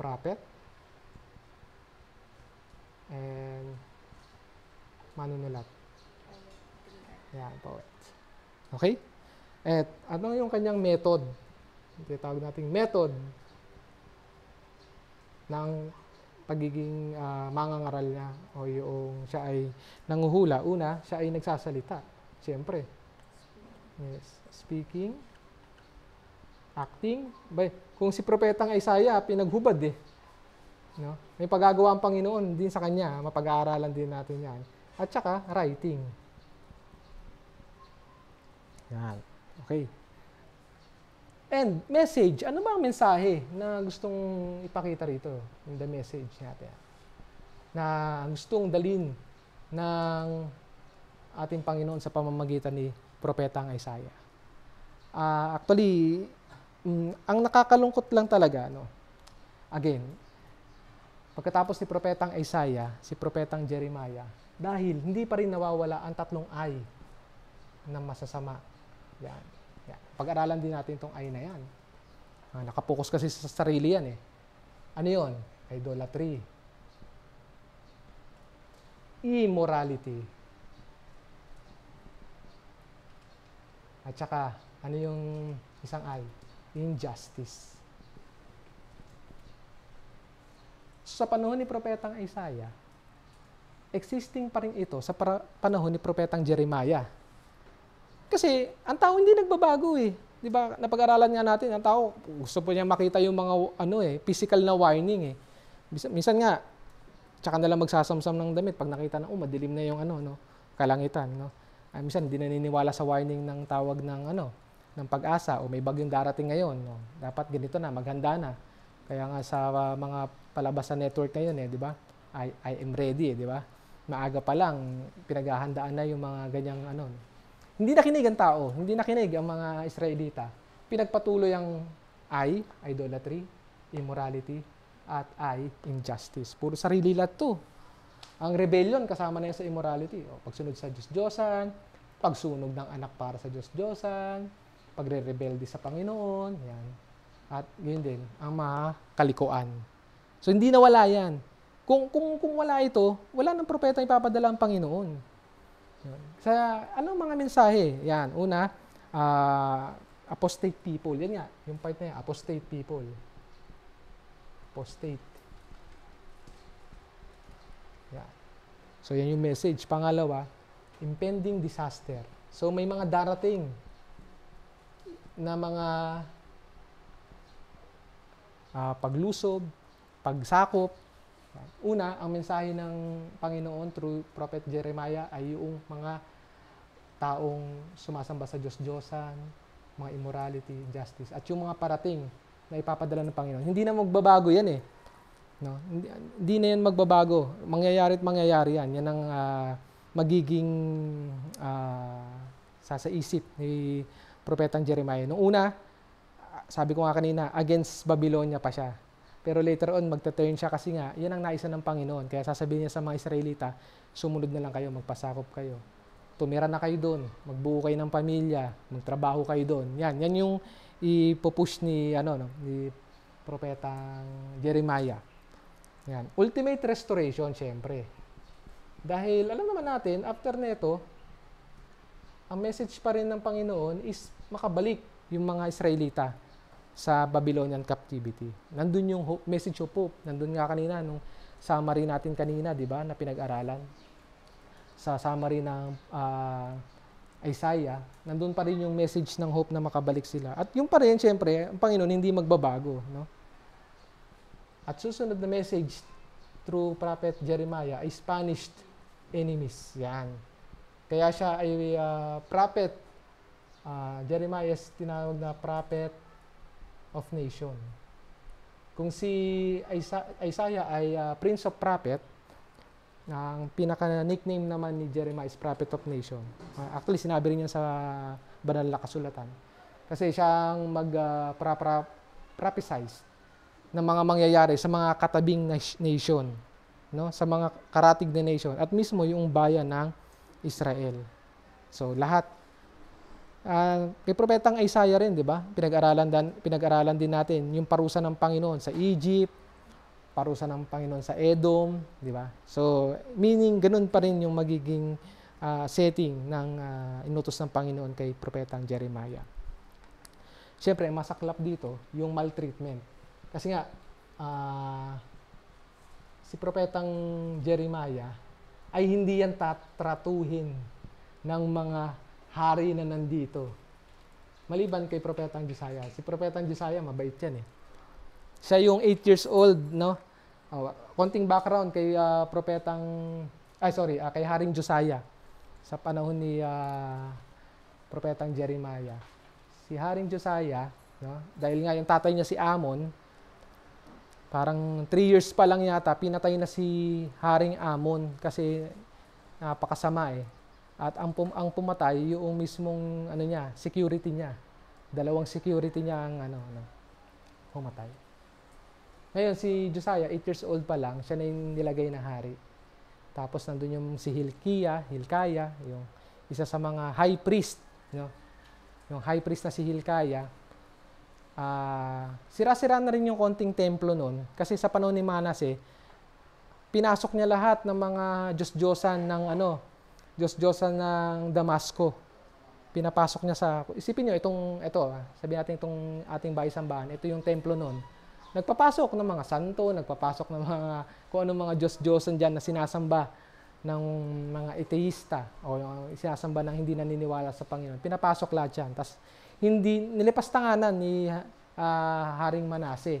prophet and manunulat. Yan, poet. Okay? At ano yung kanyang method? Tinatawag nating method ng pagiging uh, mangangaral niya o yung siya ay nanguhula. Una, siya ay nagsasalita. Siyempre. Yes. Speaking Acting? Bay, kung si Propetang Isaiah, pinaghubad eh. No? May pagagawa ang Panginoon din sa kanya. Mapag-aaralan din natin yan. At saka, writing. Yan. Okay. And message. Ano ba ang mensahe na gustong ipakita rito? Yung the message natin. Na gustong dalin ng ating Panginoon sa pamamagitan ni Propetang Isaiah. Uh, actually, mm, ang nakakalungkot lang talaga, no? again, pagkatapos ni Propetang Isaiah, si Propetang Jeremiah, dahil hindi pa rin nawawala ang tatlong ay na masasama. Yan. yan. Pag-aralan din natin itong ay na yan. Ah, nakapokus kasi sa sarili yan eh. Ano yun? Idolatry. Immorality. At saka, ano yung isang ay? injustice. sa panahon ni Propetang Isaiah, existing pa rin ito sa para- panahon ni Propetang Jeremiah. Kasi ang tao hindi nagbabago eh. 'Di ba? Napag-aralan nga natin ang tao gusto po niya makita yung mga ano eh, physical na warning eh. Minsan nga tsaka na lang magsasamsam ng damit pag nakita na oh madilim na yung ano no, kalangitan no. Ah, minsan hindi naniniwala sa warning ng tawag ng ano, ng pag-asa o may bagyong darating ngayon, no? dapat ganito na, maghanda na. Kaya nga sa uh, mga palabasan network ngayon, eh, di ba? I, I am ready, eh, di ba? Maaga pa lang, pinaghahandaan na yung mga ganyang ano. Hindi nakinig ang tao, hindi nakinig ang mga Israelita. Pinagpatuloy ang I, idolatry, immorality, at I, injustice. Puro sarili lahat to. Ang rebellion kasama na yan sa immorality. O, pagsunod sa Diyos-Diyosan, pagsunog ng anak para sa Diyos-Diyosan, pagre-rebelde sa Panginoon, yan. At ganyan din, ang mga kalikuan. So hindi nawala yan. Kung, kung, kung wala ito, wala ng propeta ipapadala ang Panginoon. Yan. Sa ano mga mensahe? Yan, una, uh, apostate people. Yan nga, yung part na yan, apostate people. Apostate. Yan. So yan yung message. Pangalawa, impending disaster. So may mga darating na mga uh, paglusob, pagsakop. Una, ang mensahe ng Panginoon through Prophet Jeremiah ay yung mga taong sumasamba sa Diyos-Diyosan, mga immorality, justice, at yung mga parating na ipapadala ng Panginoon. Hindi na magbabago yan eh. No? Hindi, hindi na yan magbabago. Mangyayari at mangyayari yan. Yan ang uh, magiging uh, ah, sa, sa isip ni propetang Jeremiah. Nung una, sabi ko nga kanina, against Babylonia pa siya. Pero later on, magta-turn siya kasi nga, yan ang naisa ng Panginoon. Kaya sasabihin niya sa mga Israelita, sumunod na lang kayo, magpasakop kayo. Tumira na kayo doon, magbuo kayo ng pamilya, magtrabaho kayo doon. Yan, yan yung ipopush ni, ano, no, ni propetang Jeremiah. Yan. Ultimate restoration, syempre. Dahil alam naman natin, after nito, ang message pa rin ng Panginoon is makabalik yung mga Israelita sa Babylonian captivity. Nandun yung hope, message of hope. Nandun nga kanina, nung summary natin kanina, di ba, na pinag-aralan. Sa summary ng uh, Isaiah, nandun pa rin yung message ng hope na makabalik sila. At yung pa rin, syempre, ang Panginoon hindi magbabago. No? At susunod na message through Prophet Jeremiah ay Spanish enemies. Yan. Kaya siya ay uh, prophet uh, Jeremiah is tinawag na prophet of nation. Kung si Isaiah ay uh, prince of prophet, ang pinaka-nickname naman ni Jeremiah is prophet of nation. Uh, actually, sinabi rin niya sa banal na kasulatan. Kasi siyang mag-prophesize uh, ng mga mangyayari sa mga katabing nation, no? sa mga karatig na nation, at mismo yung bayan ng Israel. So, lahat Uh, ah, kay Propetang Isaiah rin, di ba? Pinag-aralan, din, pinag-aralan din natin yung parusa ng Panginoon sa Egypt, parusa ng Panginoon sa Edom, di ba? So, meaning, ganun pa rin yung magiging uh, setting ng uh, inutos ng Panginoon kay Propetang Jeremiah. Siyempre, masaklap dito yung maltreatment. Kasi nga, uh, si Propetang Jeremiah ay hindi yan tatratuhin ng mga hari na nandito. Maliban kay Propetang Josiah. Si Propetang Josiah, mabait yan eh. Siya yung 8 years old, no? Oh, konting background kay uh, Propetang, ay sorry, uh, kay Haring Josiah sa panahon ni uh, Propetang Jeremiah. Si Haring Josiah, no? dahil nga yung tatay niya si Amon, parang 3 years pa lang yata, pinatay na si Haring Amon kasi napakasama eh. At ang, pum- ang pumatay, yung mismong ano niya, security niya. Dalawang security niya ang ano, ano, pumatay. Ngayon, si Josiah, 8 years old pa lang, siya na yung nilagay na hari. Tapos nandoon yung si Hilkiah, Hilkaya, yung isa sa mga high priest. no? Yung high priest na si Hilkaya, uh, ah, sira-sira na rin yung konting templo noon. Kasi sa panahon ni Manas pinasok niya lahat ng mga Diyos-Diyosan ng ano, Diyos-Diyosan ng Damasco. Pinapasok niya sa, isipin niyo itong, ito, ah, sabi natin itong ating bahay sambahan, ito yung templo noon. Nagpapasok ng mga santo, nagpapasok ng mga, kung anong mga Diyos-Diyosan dyan na sinasamba ng mga ateista o sinasamba ng hindi naniniwala sa Panginoon. Pinapasok lahat yan. Tapos, hindi, nilipas tanganan ni uh, Haring Manase.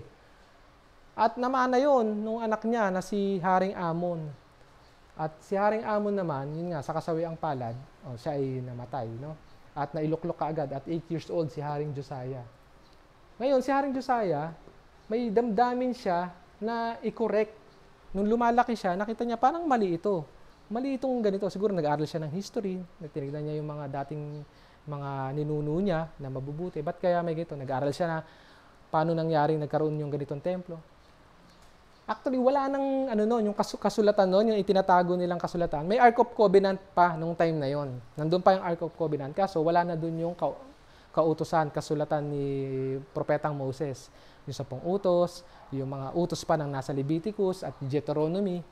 At namana yon nung anak niya na si Haring Amon. At si Haring Amon naman, yun nga, sa kasawiang palad, oh, siya ay namatay, no? At nailuklok kaagad at 8 years old si Haring Josiah. Ngayon, si Haring Josiah, may damdamin siya na i-correct. Nung lumalaki siya, nakita niya parang mali ito. Mali itong ganito. Siguro nag-aaral siya ng history, tinignan niya yung mga dating mga ninuno niya na mabubuti. Ba't kaya may gito? Nag-aaral siya na paano nangyari nagkaroon yung ganitong templo. Actually, wala nang ano noon, yung kasulatan noon, yung itinatago nilang kasulatan. May Ark of Covenant pa nung time na yon. Nandun pa yung Ark of Covenant. Kaso wala na dun yung ka- kautosan, kasulatan ni Propetang Moses. Yung sa pong utos, yung mga utos pa ng nasa Leviticus at Deuteronomy.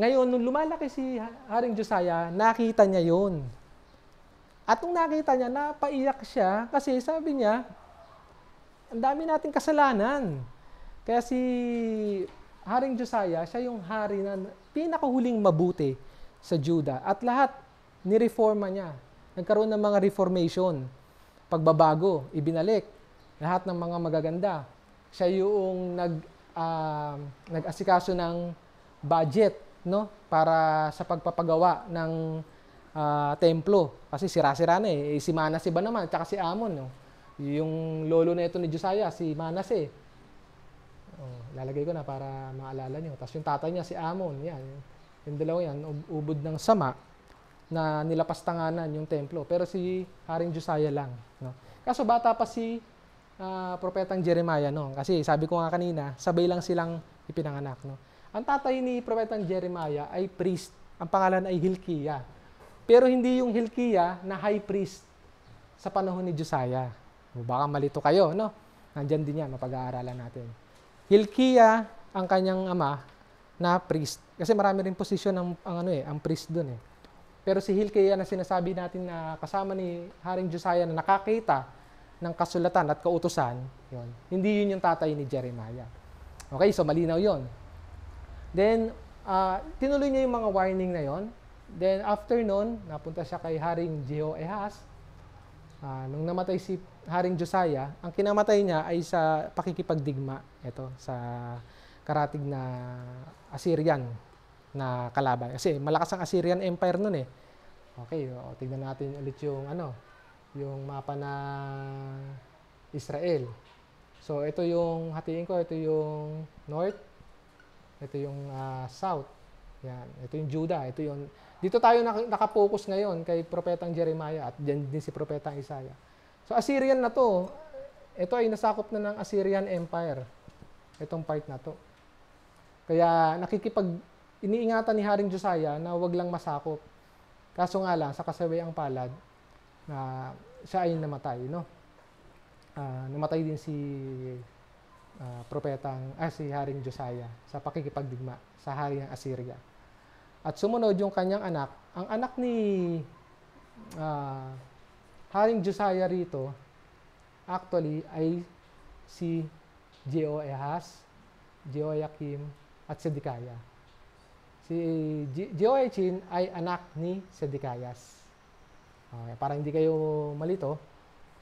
Ngayon, nung lumalaki si Haring Josiah, nakita niya yon. At nung nakita niya, napaiyak siya kasi sabi niya, ang dami nating kasalanan. Kaya si Haring Josiah, siya yung hari na pinakahuling mabuti sa Juda. At lahat nireforma niya. Nagkaroon ng mga reformation, pagbabago, ibinalik. Lahat ng mga magaganda. Siya yung nag, uh, nag-asikaso ng budget no para sa pagpapagawa ng uh, templo kasi sira-sira na eh, eh si Manas iba naman tsaka si Amon no yung lolo na ito ni Josiah si Manas eh Oh, lalagay ko na para maalala nyo. Tapos yung tatay niya, si Amon, yan. Yung dalawa yan, ubod ng sama na nilapas tanganan yung templo. Pero si Haring Josiah lang. No? Kaso bata pa si uh, propetang Jeremiah No? Kasi sabi ko nga kanina, sabay lang silang ipinanganak. No? Ang tatay ni propetang Jeremiah ay priest. Ang pangalan ay Hilkiah. Pero hindi yung Hilkiah na high priest sa panahon ni Josiah. Baka malito kayo, no? Nandyan din yan, mapag-aaralan natin. Hilkiya ang kanyang ama na priest. Kasi marami rin posisyon ang, ang ano eh, ang priest doon eh. Pero si Hilkiya na sinasabi natin na kasama ni Haring Josiah na nakakita ng kasulatan at kautusan, yun. Hindi yun yung tatay ni Jeremiah. Okay, so malinaw yon. Then, uh, tinuloy niya yung mga warning na yon. Then, after nun, napunta siya kay Haring Jehoahaz. Uh, nung namatay si Haring Josiah, ang kinamatay niya ay sa pakikipagdigma ito sa karatig na Assyrian na kalaban. Kasi malakas ang Assyrian Empire noon eh. Okay, o, tignan natin ulit yung ano, yung mapa na Israel. So ito yung hatiin ko, ito yung north, ito yung uh, south. Yan, ito yung Judah, ito yung dito tayo nak- nakapokus ngayon kay propetang Jeremiah at diyan din si propetang Isaiah. So Assyrian na to, ito ay nasakop na ng Assyrian Empire. Itong part na to. Kaya nakikipag iniingatan ni Haring Josiah na wag lang masakop. Kaso nga lang, sa ang palad, na uh, siya ay namatay, no? Uh, namatay din si uh, propetang, ah, si Haring Josiah sa pakikipagdigma sa hari ng Assyria. At sumunod yung kanyang anak. Ang anak ni uh, Haring Josiah rito, actually, ay si J.O. Ehas, Yakim, at Sedikaya. Si J.O. ay anak ni Sedikayas. Okay, para hindi kayo malito,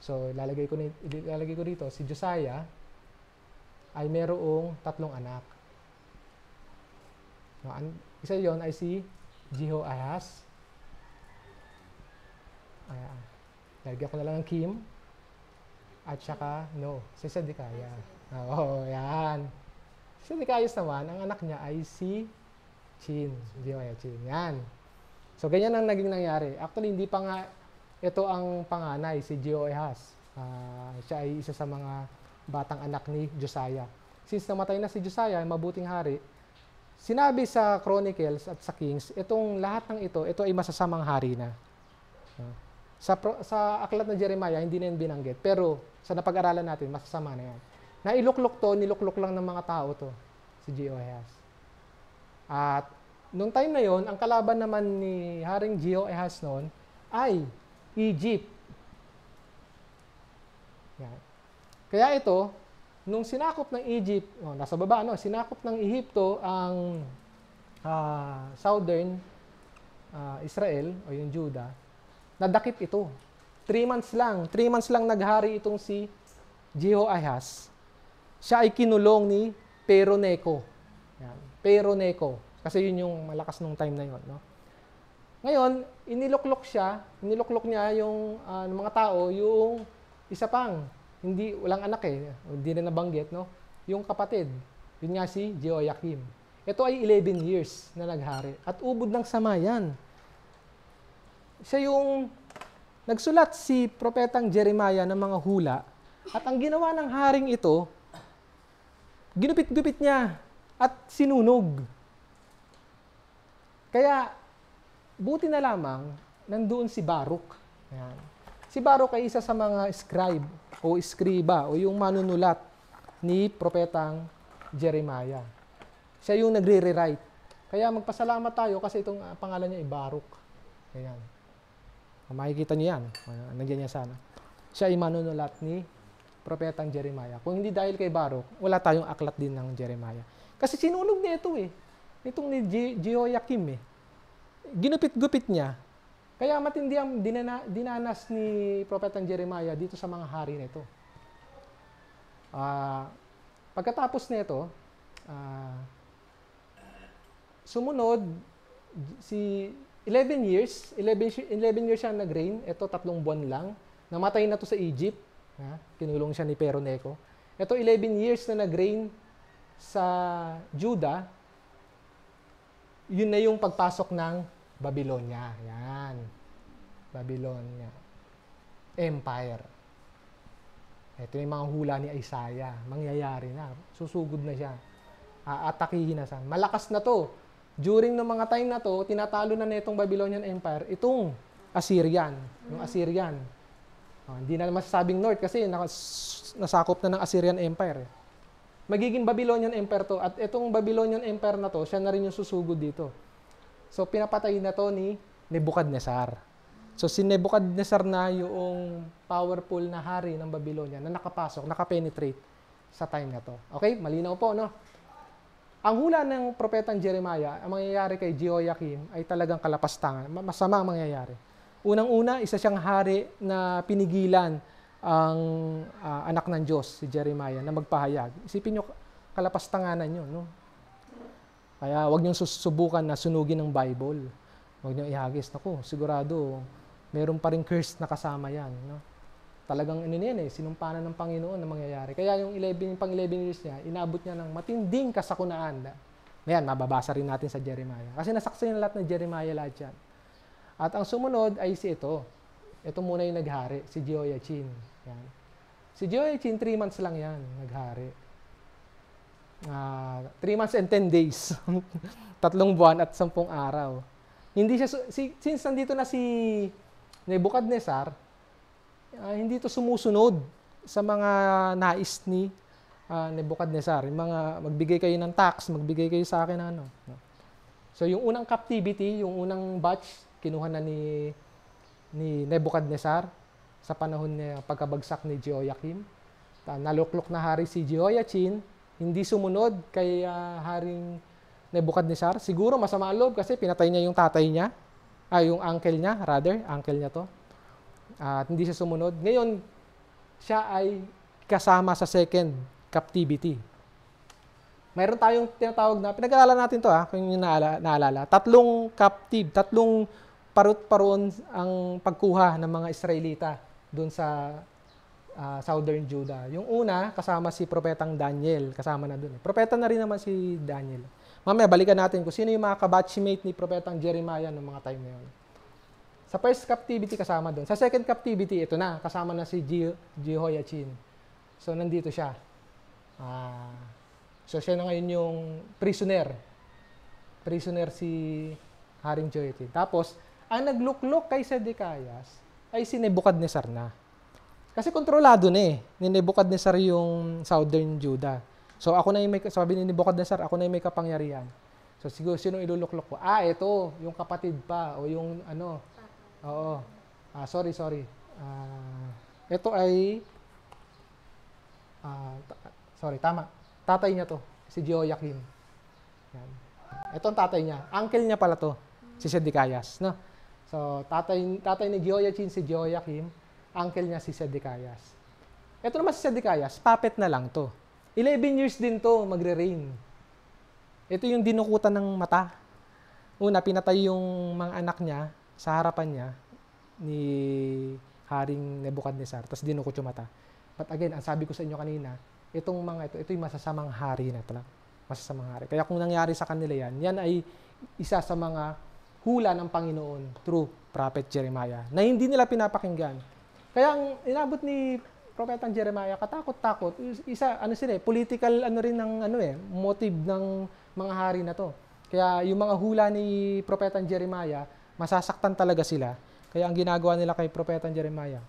so ilalagay ko, ni, ilalagay ko dito, si Josiah ay merong tatlong anak. No, an, isa yon ay si Jeho Ayan. Lagyan ko na lang ng Kim at saka no, si Sedikaya. Oo, oh, yan. Si Sedikayos naman, ang anak niya ay si Chin. Hindi mo Chin. Yan. So, ganyan ang naging nangyari. Actually, hindi pa nga ito ang panganay, si Gio Ehas. Uh, siya ay isa sa mga batang anak ni Josiah. Since namatay na si Josiah, mabuting hari, sinabi sa Chronicles at sa Kings, itong lahat ng ito, ito ay masasamang hari na. Uh, sa, sa aklat na Jeremiah, hindi na yun binanggit. Pero sa napag-aralan natin, masasama na yan. Nailuklok to, niluklok lang ng mga tao to, si Jehoahaz. At nung time na yon, ang kalaban naman ni Haring Jehoahaz noon ay Egypt. Yan. Kaya ito, nung sinakop ng Egypt, oh, nasa baba, no, sinakop ng Ehipto ang uh, southern uh, Israel o yung Judah, nadakip ito. Three months lang, three months lang naghari itong si Jehoahaz. Siya ay kinulong ni Peroneco. Yan. Peroneco. Kasi yun yung malakas nung time na yun. No? Ngayon, iniloklok siya, iniloklok niya yung uh, mga tao, yung isa pang, hindi, walang anak eh, hindi na nabanggit, no? Yung kapatid, yun nga si Jehoiakim. Ito ay 11 years na naghari. At ubod ng sama yan siya yung nagsulat si propetang Jeremiah ng mga hula at ang ginawa ng haring ito, ginupit-gupit niya at sinunog. Kaya, buti na lamang, nandoon si Baruk. Ayan. Si Baruk ay isa sa mga scribe o iskriba o yung manunulat ni propetang Jeremiah. Siya yung nagre-rewrite. Kaya magpasalamat tayo kasi itong ah, pangalan niya ay Baruk. Ayan. Makikita niyo yan. Ah, nandiyan yan sana. Siya ay manunulat ni propetang Jeremiah. Kung hindi dahil kay Baruch, wala tayong aklat din ng Jeremiah. Kasi sinunog niya ito eh. Itong ni Je- Jehoiakim eh. Ginupit-gupit niya. Kaya matindi ang dinana, dinanas ni propetang Jeremiah dito sa mga hari nito. Uh, pagkatapos nito, uh, sumunod si 11 years, 11, 11 years siya nag-reign. Ito, tatlong buwan lang. Namatay na to sa Egypt. Ha? Kinulong siya ni Peroneco. Ito, 11 years na nag-reign sa Judah. Yun na yung pagpasok ng Babylonia. Yan. Babylonia. Empire. Ito yung mga hula ni Isaiah. Mangyayari na. Susugod na siya. Aatakihin na siya. Malakas na to during ng mga time na to, tinatalo na nitong Babylonian Empire itong Assyrian, yung mm. Assyrian. Oh, hindi na masasabing north kasi nakas, nasakop na ng Assyrian Empire. Eh. Magiging Babylonian Empire to at itong Babylonian Empire na to, siya na rin yung susugod dito. So pinapatay na to ni Nebuchadnezzar. So si Nebuchadnezzar na yung powerful na hari ng Babylonia na nakapasok, nakapenetrate sa time na to. Okay? Malinaw po, no? Ang hula ng propetang Jeremiah, ang mangyayari kay Jehoiakim ay talagang kalapastangan. Masama ang mangyayari. Unang-una, isa siyang hari na pinigilan ang uh, anak ng Diyos, si Jeremiah, na magpahayag. Isipin niyo, kalapastanganan yun. No? Kaya wag niyong susubukan na sunugin ng Bible. Wag niyong ihagis. Naku, sigurado, meron pa rin curse na kasama yan. No? talagang ano yan eh, sinumpa ng Panginoon na mangyayari. Kaya yung 11, pang 11 years niya, inabot niya ng matinding kasakunaan. Ngayon, mababasa rin natin sa Jeremiah. Kasi nasaksi na lahat ng Jeremiah lahat yan. At ang sumunod ay si ito. Ito muna yung naghari, si Jehoiachin. Yan. Si Jehoiachin, 3 months lang yan, naghari. 3 uh, ah, months and 10 days. Tatlong buwan at sampung araw. Hindi siya, si, since nandito na si Nebuchadnezzar, uh, hindi ito sumusunod sa mga nais ni uh, Nebuchadnezzar. Yung mga magbigay kayo ng tax, magbigay kayo sa akin ng ano. So yung unang captivity, yung unang batch, kinuha na ni, ni Nebuchadnezzar sa panahon ng pagkabagsak ni Jehoiakim. Uh, naluklok na hari si Jehoiachin, hindi sumunod kay uh, haring Nebuchadnezzar. Siguro masama loob kasi pinatay niya yung tatay niya, ay uh, yung uncle niya, rather, uncle niya to at hindi siya sumunod. Ngayon, siya ay kasama sa second captivity. Mayroon tayong tinatawag na, pinag aalala natin to ha, kung yung naala, naalala, tatlong captive, tatlong parut paron ang pagkuha ng mga Israelita doon sa uh, southern Judah. Yung una, kasama si propetang Daniel, kasama na doon. Eh. Propeta na rin naman si Daniel. Mamaya, balikan natin kung sino yung mga kabatchmate ni propetang Jeremiah noong mga time na yun. Sa first captivity, kasama doon. Sa second captivity, ito na, kasama na si Je- Jehoiachin. So, nandito siya. Ah, so, siya na ngayon yung prisoner. Prisoner si Haring Jehoiachin. Tapos, ang nagluklok kay Sedekayas ay si Nebuchadnezzar na. Kasi kontrolado na eh, ni Nebuchadnezzar yung southern Judah. So ako na yung may, sabi ni Nebuchadnezzar, ako na yung may kapangyarihan. So siguro, sino iluluklok ko? Ah, ito, yung kapatid pa, o yung ano, Oo. Ah, sorry, sorry. Ah, ito ay ah, ta- sorry, tama. Tatay niya to, si Gio Joachim. Yan. Ito ang tatay niya. Uncle niya pala to, si Sedicayas, no? So, tatay tatay ni Gio Joachim si Gio Joachim, uncle niya si Sedicayas. Ito naman si Sedicayas, puppet na lang to. 11 years din to magre-reign. Ito yung dinukutan ng mata. Una, pinatay yung mga anak niya sa harapan niya ni Haring Nebuchadnezzar, tapos dinukot yung mata. But again, ang sabi ko sa inyo kanina, itong mga ito, ito'y masasamang hari na talaga. Masasamang hari. Kaya kung nangyari sa kanila yan, yan ay isa sa mga hula ng Panginoon through Prophet Jeremiah na hindi nila pinapakinggan. Kaya ang inabot ni Propetang Jeremiah, katakot-takot, isa, ano sila eh, political ano rin ng ano eh, motive ng mga hari na to. Kaya yung mga hula ni Propetang Jeremiah, masasaktan talaga sila kaya ang ginagawa nila kay Propetang Jeremiah,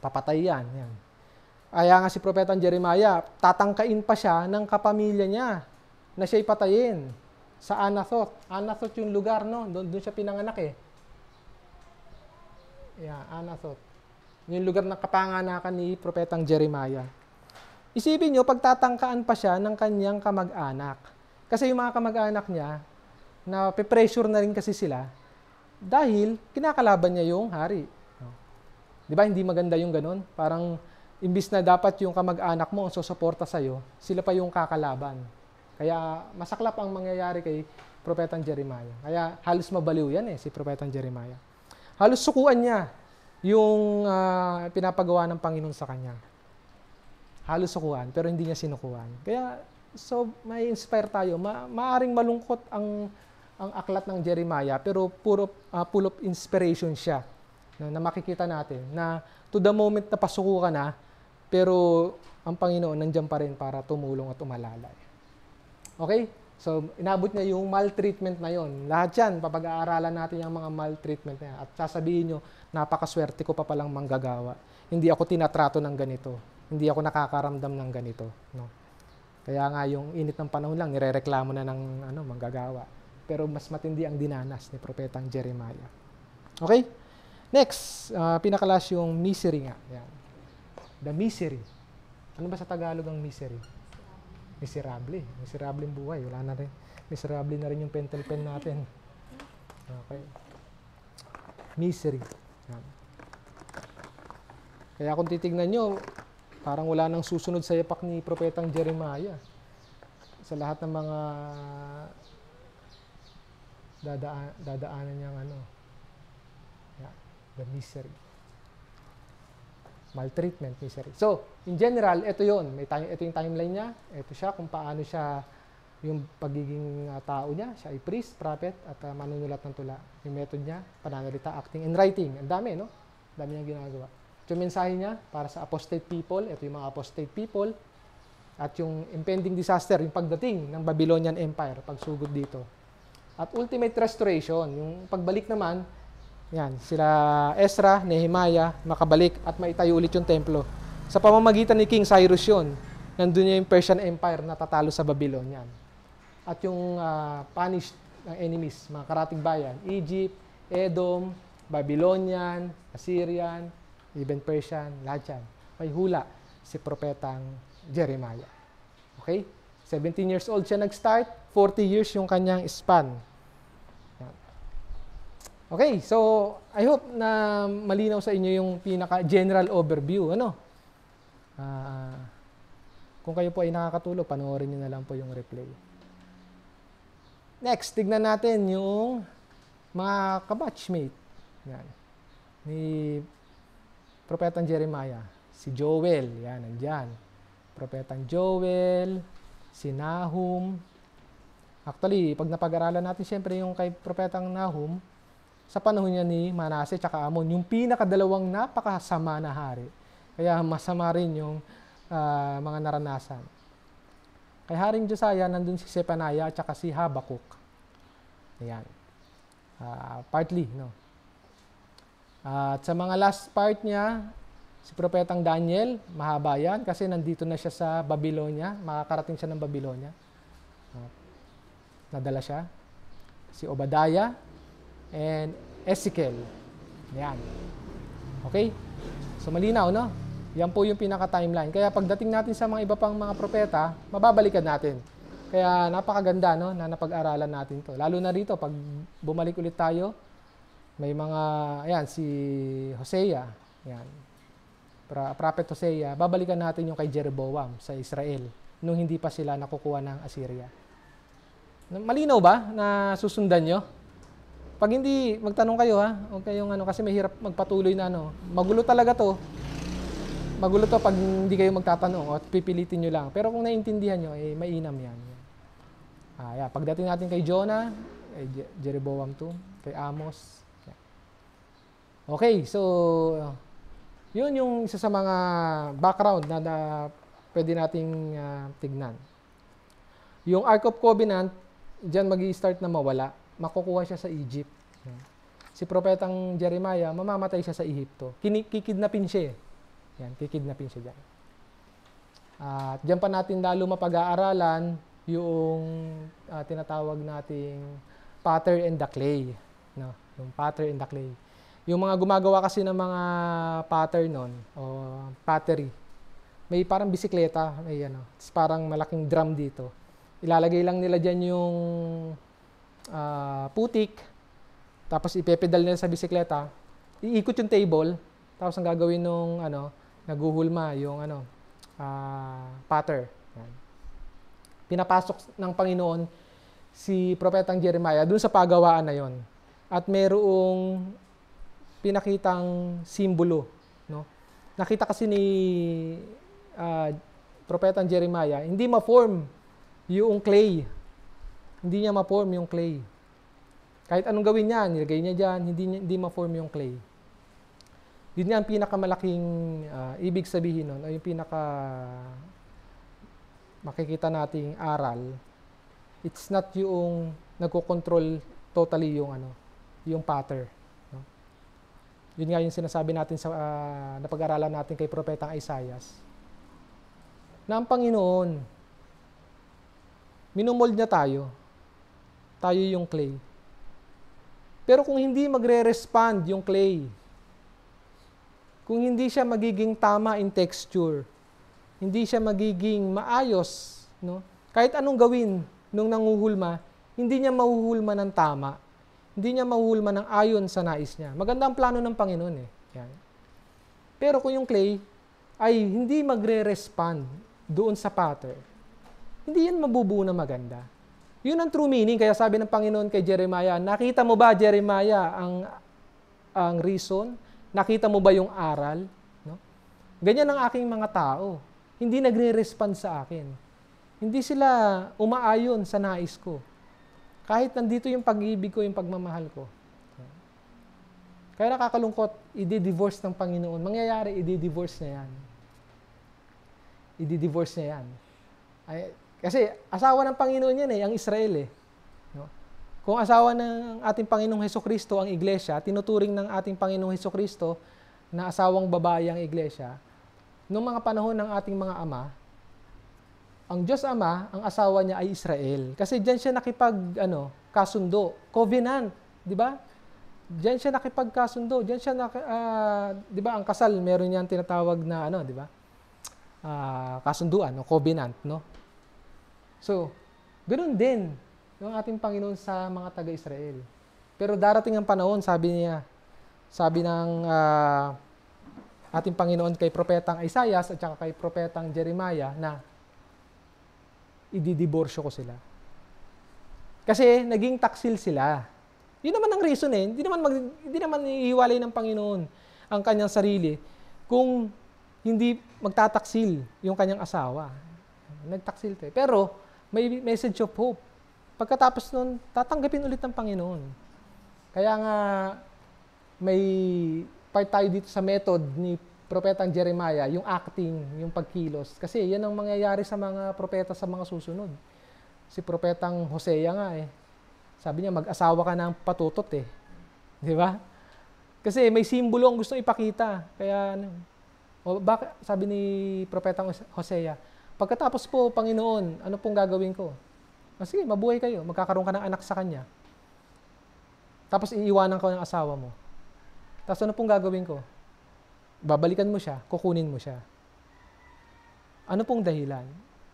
papatay yan. yan. Kaya nga si Propetang Jeremiah, tatangkain pa siya ng kapamilya niya na siya ipatayin sa Anathoth. Anathoth yung lugar, no? Doon, doon siya pinanganak eh. Yeah, Anathoth. Yung lugar na kapanganakan ni Propetang Jeremiah. Isipin nyo, pagtatangkaan pa siya ng kanyang kamag-anak. Kasi yung mga kamag-anak niya, na pe-pressure na rin kasi sila, dahil kinakalaban niya yung hari. Di ba hindi maganda yung ganun? Parang imbis na dapat yung kamag-anak mo ang susuporta sa'yo, sila pa yung kakalaban. Kaya masaklap ang mangyayari kay Propetang Jeremiah. Kaya halos mabaliw yan eh si Propetang Jeremiah. Halos sukuan niya yung uh, pinapagawa ng Panginoon sa kanya. Halos sukuan pero hindi niya sinukuan. Kaya so may inspire tayo. Ma maaring malungkot ang ang aklat ng Jeremiah pero puro uh, full of inspiration siya na, na makikita natin na to the moment na pasuko ka na pero ang Panginoon nandiyan pa rin para tumulong at umalalay. Okay? So, inabot niya yung maltreatment na yon. Lahat yan, papag-aaralan natin yung mga maltreatment na yan. At sasabihin nyo, napakaswerte ko pa palang manggagawa. Hindi ako tinatrato ng ganito. Hindi ako nakakaramdam ng ganito. No? Kaya nga yung init ng panahon lang, nirereklamo na ng ano, manggagawa pero mas matindi ang dinanas ni Propetang Jeremiah. Okay? Next, uh, pinakalas yung misery nga. Yan. The misery. Ano ba sa Tagalog ang misery? Miserable. Miserable buhay. Wala na rin. Miserable na rin yung pentel pen natin. Okay. Misery. Yan. Kaya kung titignan nyo, parang wala nang susunod sa yapak ni Propetang Jeremiah. Sa lahat ng mga dadaan, dadaanan niyang ano, yeah, the misery. Maltreatment, misery. So, in general, ito yon May time, ito yung timeline niya. Ito siya kung paano siya yung pagiging uh, tao niya. Siya ay priest, prophet, at uh, manunulat ng tula. Yung method niya, pananalita, acting, and writing. Ang dami, no? dami niyang ginagawa. At yung mensahe niya para sa apostate people, ito yung mga apostate people, at yung impending disaster, yung pagdating ng Babylonian Empire, pagsugod dito. At ultimate restoration, yung pagbalik naman, yan, sila Ezra, Nehemiah, makabalik at maitayo ulit yung templo. Sa pamamagitan ni King Cyrus yun, nandun niya yung Persian Empire na tatalo sa Babylon. Yan. At yung uh, punished ng enemies, mga karating bayan, Egypt, Edom, Babylonian, Assyrian, even Persian, lahat yan. May hula si propetang Jeremiah. Okay? 17 years old siya nag-start, 40 years yung kanyang span. Okay, so I hope na malinaw sa inyo yung pinaka-general overview. Ano? Uh, kung kayo po ay nakakatulog, panoorin niyo na lang po yung replay. Next, tignan natin yung mga kabatchmate. Yan. Ni Propetang Jeremiah, si Joel. Yan, nandyan. Propetang Joel, si Nahum. Actually, pag napag-aralan natin siyempre yung kay Propetang Nahum, sa panahon niya ni Manase at Amon, yung pinakadalawang napakasama na hari. Kaya masama rin yung uh, mga naranasan. Kay Haring Josiah, nandun si Sepanaya at si Habakuk. Ayan. Uh, partly, no? Uh, at sa mga last part niya, Si Propetang Daniel, mahaba yan kasi nandito na siya sa Babylonia. Makakarating siya ng Babylonia. Nadala siya. Si Obadiah and Ezekiel. Yan. Okay? So malinaw, no? Yan po yung pinaka-timeline. Kaya pagdating natin sa mga iba pang mga propeta, mababalikan natin. Kaya napakaganda no, na napag-aralan natin to. Lalo na rito, pag bumalik ulit tayo, may mga, ayan, si Hosea. Ayan, pra, Prophet Hosea, babalikan natin yung kay Jeroboam sa Israel nung hindi pa sila nakukuha ng Assyria. Malinaw ba na susundan nyo? Pag hindi, magtanong kayo ha. Huwag kayong ano, kasi mahirap magpatuloy na ano. Magulo talaga to. Magulo to pag hindi kayo magtatanong at pipilitin nyo lang. Pero kung naiintindihan nyo, eh, mainam yan. Ah, yeah. Pagdating natin kay Jonah, kay eh, Jeroboam 2, kay Amos. Yeah. Okay, so yun yung isa sa mga background na, na pwede nating uh, tignan. Yung Ark of Covenant, diyan magi start na mawala. Makukuha siya sa Egypt. Si propetang Jeremiah, mamamatay siya sa Ehipto. Kikidnapin siya eh. Yan, kikidnapin siya diyan. At uh, diyan pa natin lalo mapag-aaralan yung uh, tinatawag nating pattern and the clay. No? Yung pattern and the clay. Yung mga gumagawa kasi ng mga pattern nun, o pottery, may parang bisikleta, may ano, parang malaking drum dito. Ilalagay lang nila dyan yung uh, putik, tapos ipepedal nila sa bisikleta, iikot yung table, tapos ang gagawin nung ano, naguhulma yung ano, uh, ah, patter. Pinapasok ng Panginoon si Propetang Jeremiah dun sa pagawaan na yon. At merong pinakitang simbolo. No? Nakita kasi ni uh, Propetang Jeremiah, hindi ma-form yung clay. Hindi niya ma-form yung clay. Kahit anong gawin niya, nilagay niya dyan, hindi, hindi ma-form yung clay. Yun nga ang pinakamalaking uh, ibig sabihin nun, o yung pinaka makikita nating aral. It's not yung nagko-control totally yung ano, yung pattern. Yun nga yung sinasabi natin sa uh, napag-aralan natin kay Propetang Isaiah na ang Panginoon, minumold niya tayo. Tayo yung clay. Pero kung hindi magre-respond yung clay, kung hindi siya magiging tama in texture, hindi siya magiging maayos, no? kahit anong gawin nung nanguhulma, hindi niya mahuhulma ng tama hindi niya mahuhulma ng ayon sa nais niya. Maganda ang plano ng Panginoon eh. Yan. Pero kung yung clay ay hindi magre-respond doon sa potter, hindi yan mabubuo na maganda. Yun ang true meaning. Kaya sabi ng Panginoon kay Jeremiah, nakita mo ba, Jeremiah, ang, ang reason? Nakita mo ba yung aral? No? Ganyan ang aking mga tao. Hindi nagre-respond sa akin. Hindi sila umaayon sa nais ko. Kahit nandito yung pag-ibig ko, yung pagmamahal ko. Kaya nakakalungkot, i-divorce ng Panginoon. Mangyayari, i-divorce niya yan. I-divorce niya yan. Ay, kasi asawa ng Panginoon yan eh, ang Israel eh. No? Kung asawa ng ating Panginoong Heso Kristo ang iglesia, tinuturing ng ating Panginoong Heso Kristo na asawang babae ang iglesia, noong mga panahon ng ating mga ama, ang Diyos Ama, ang asawa niya ay Israel. Kasi diyan siya nakipag ano, kasundo, covenant, 'di ba? Diyan siya nakipagkasundo, diyan siya nak, uh, ah, 'di ba ang kasal meron yan tinatawag na ano, 'di ba? Uh, kasunduan o covenant, no? So, ganoon din yung ating Panginoon sa mga taga-Israel. Pero darating ang panahon, sabi niya, sabi ng uh, ating Panginoon kay propetang Isaiah at saka kay propetang Jeremiah na ididiborsyo ko sila. Kasi naging taksil sila. Yun naman ang reason eh. Hindi naman, mag, hindi naman ihiwalay ng Panginoon ang kanyang sarili kung hindi magtataksil yung kanyang asawa. Nagtaksil tayo. Eh. Pero may message of hope. Pagkatapos nun, tatanggapin ulit ng Panginoon. Kaya nga, may part tayo dito sa method ni propetang Jeremiah, yung acting, yung pagkilos. Kasi yan ang mangyayari sa mga propeta sa mga susunod. Si propetang Hosea nga eh. Sabi niya, mag-asawa ka ng patutot eh. Di ba? Kasi may simbolo ang gusto ipakita. Kaya, ano, o bak, sabi ni propetang Hosea, pagkatapos po, Panginoon, ano pong gagawin ko? O sige, mabuhay kayo. Magkakaroon ka ng anak sa kanya. Tapos iiwanan ka ng asawa mo. Tapos ano pong gagawin ko? babalikan mo siya, kukunin mo siya. Ano pong dahilan?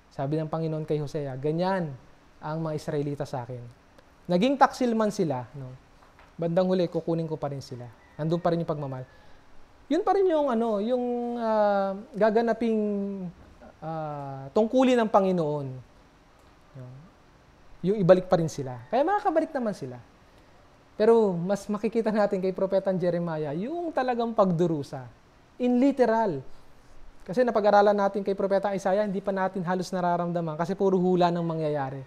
Sabi ng Panginoon kay Hosea, ganyan ang mga Israelita sa akin. Naging taksil man sila, no? bandang huli, kukunin ko pa rin sila. Nandun pa rin yung pagmamahal. Yun pa rin yung, ano, yung uh, gaganaping uh, tungkulin ng Panginoon. Yung ibalik pa rin sila. Kaya makakabalik naman sila. Pero mas makikita natin kay Propetang Jeremiah, yung talagang pagdurusa in literal. Kasi napag-aralan natin kay Propeta Isaiah, hindi pa natin halos nararamdaman kasi puro hula ng mangyayari.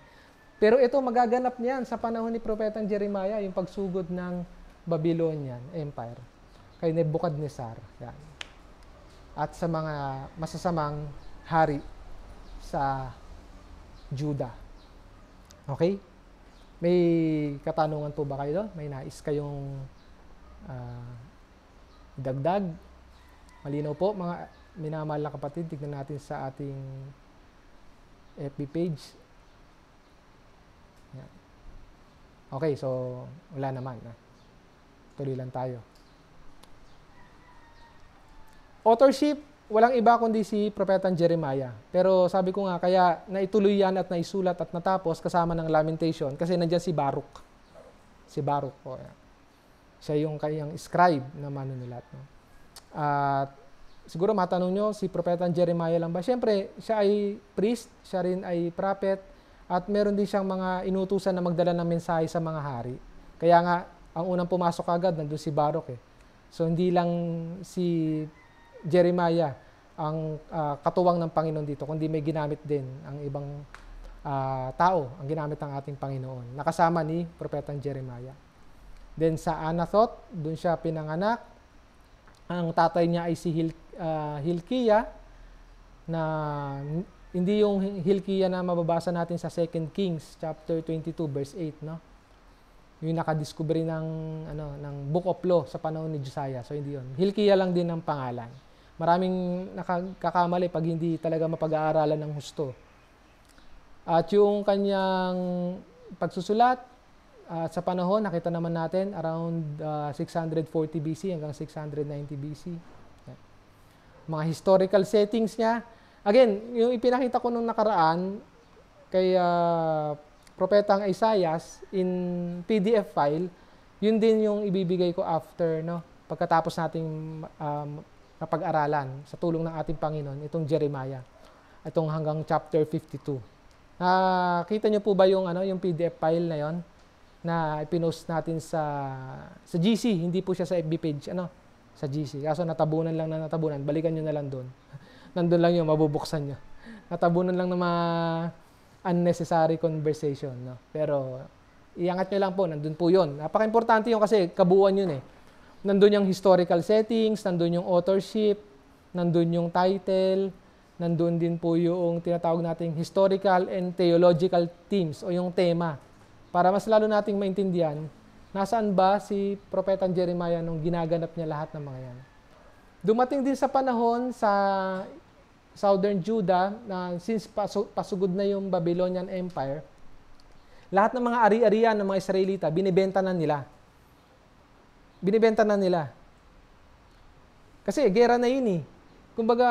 Pero ito, magaganap niyan sa panahon ni Propeta Jeremiah, yung pagsugod ng Babylonian Empire kay Nebuchadnezzar. Yan. At sa mga masasamang hari sa Juda. Okay? May katanungan po ba kayo doon? May nais kayong uh, ah, dagdag Malinaw po mga minamahal na kapatid, tignan natin sa ating FB page. Yan. Okay, so wala naman. Ha? Ah. Tuloy lang tayo. Authorship, walang iba kundi si Propetang Jeremiah. Pero sabi ko nga, kaya naituloy yan at naisulat at natapos kasama ng lamentation kasi nandyan si Baruch. Si Baruch po. Yan. Siya yung kayang scribe na manunulat. No? At siguro matanong nyo, si Propeta Jeremiah lang ba? Siyempre, siya ay priest, siya rin ay prophet, at meron din siyang mga inutusan na magdala ng mensahe sa mga hari. Kaya nga, ang unang pumasok agad, nandun si Barok eh. So, hindi lang si Jeremiah ang uh, katuwang ng Panginoon dito, kundi may ginamit din ang ibang uh, tao, ang ginamit ng ating Panginoon. Nakasama ni Propetang Jeremiah. Then sa Anathoth, doon siya pinanganak ang tatay niya ay si Hil, uh, Hilkiya na hindi yung Hilkiah na mababasa natin sa 2 Kings chapter 22 verse 8 no. Yung nakadiskubre ng ano ng Book of Law sa panahon ni Josiah. So hindi yun. Hilkiah lang din ang pangalan. Maraming nakakamali pag hindi talaga mapag-aaralan ng husto. At yung kanyang pagsusulat at ah, sa panahon, nakita naman natin around uh, 640 BC hanggang 690 BC. Yan. Mga historical settings niya. Again, yung ipinakita ko nung nakaraan kay uh, Propetang Isaias in PDF file, yun din yung ibibigay ko after, no? Pagkatapos nating um, mapag-aralan sa tulong ng ating Panginoon, itong Jeremiah. Itong hanggang chapter 52. Ah, uh, niyo po ba yung ano, yung PDF file na 'yon? na ipinost natin sa sa GC, hindi po siya sa FB page, ano, sa GC. Kaso natabunan lang na natabunan, balikan niyo na lang doon. Nandoon lang 'yun, mabubuksan niyo. Natabunan lang ng mga unnecessary conversation, no. Pero iangat niyo lang po, nandoon po 'yon. Napaka-importante 'yun kasi kabuuan 'yun eh. Nandoon yung historical settings, nandoon yung authorship, nandoon yung title, nandoon din po yung tinatawag nating historical and theological themes o yung tema para mas lalo nating maintindihan, nasaan ba si Propetang Jeremiah nung ginaganap niya lahat ng mga yan. Dumating din sa panahon sa Southern Judah, na since pasugod na yung Babylonian Empire, lahat ng mga ari-arian ng mga Israelita, binibenta na nila. Binibenta na nila. Kasi gera na yun eh. Kumbaga,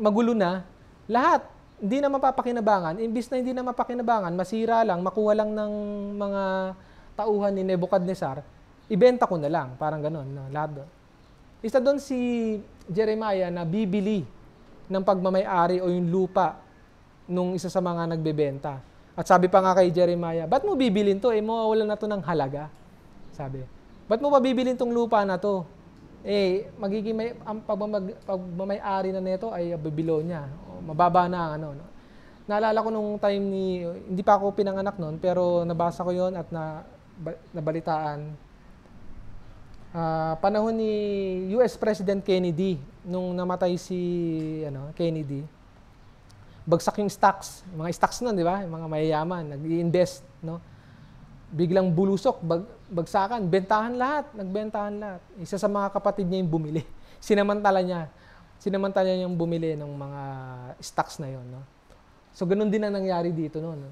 magulo na. Lahat, hindi na mapapakinabangan, imbis na hindi na mapakinabangan, masira lang, makuha lang ng mga tauhan ni Nebuchadnezzar, ibenta ko na lang, parang ganun, no? lahat doon. Isa doon si Jeremiah na bibili ng pagmamayari o yung lupa nung isa sa mga nagbebenta. At sabi pa nga kay Jeremiah, ba't mo bibilin to? Eh, mawawala na to ng halaga. Sabi, ba't mo pa bibilin tong lupa na to? Eh, magiging may, ang pagmamag, pagmamayari na nito ay Babylonia mababa na ang ano. No? Naalala ko nung time ni, hindi pa ako pinanganak noon, pero nabasa ko yon at na, nabalitaan. Uh, panahon ni US President Kennedy, nung namatay si ano, Kennedy, bagsak yung stocks. Mga stocks noon, di ba? Yung mga mayayaman, nag-invest, no? Biglang bulusok, bag, bagsakan, bentahan lahat, nagbentahan lahat. Isa sa mga kapatid niya yung bumili. Sinamantala niya sinamantala niyang bumili ng mga stocks na yon. No? So, ganun din ang nangyari dito noon.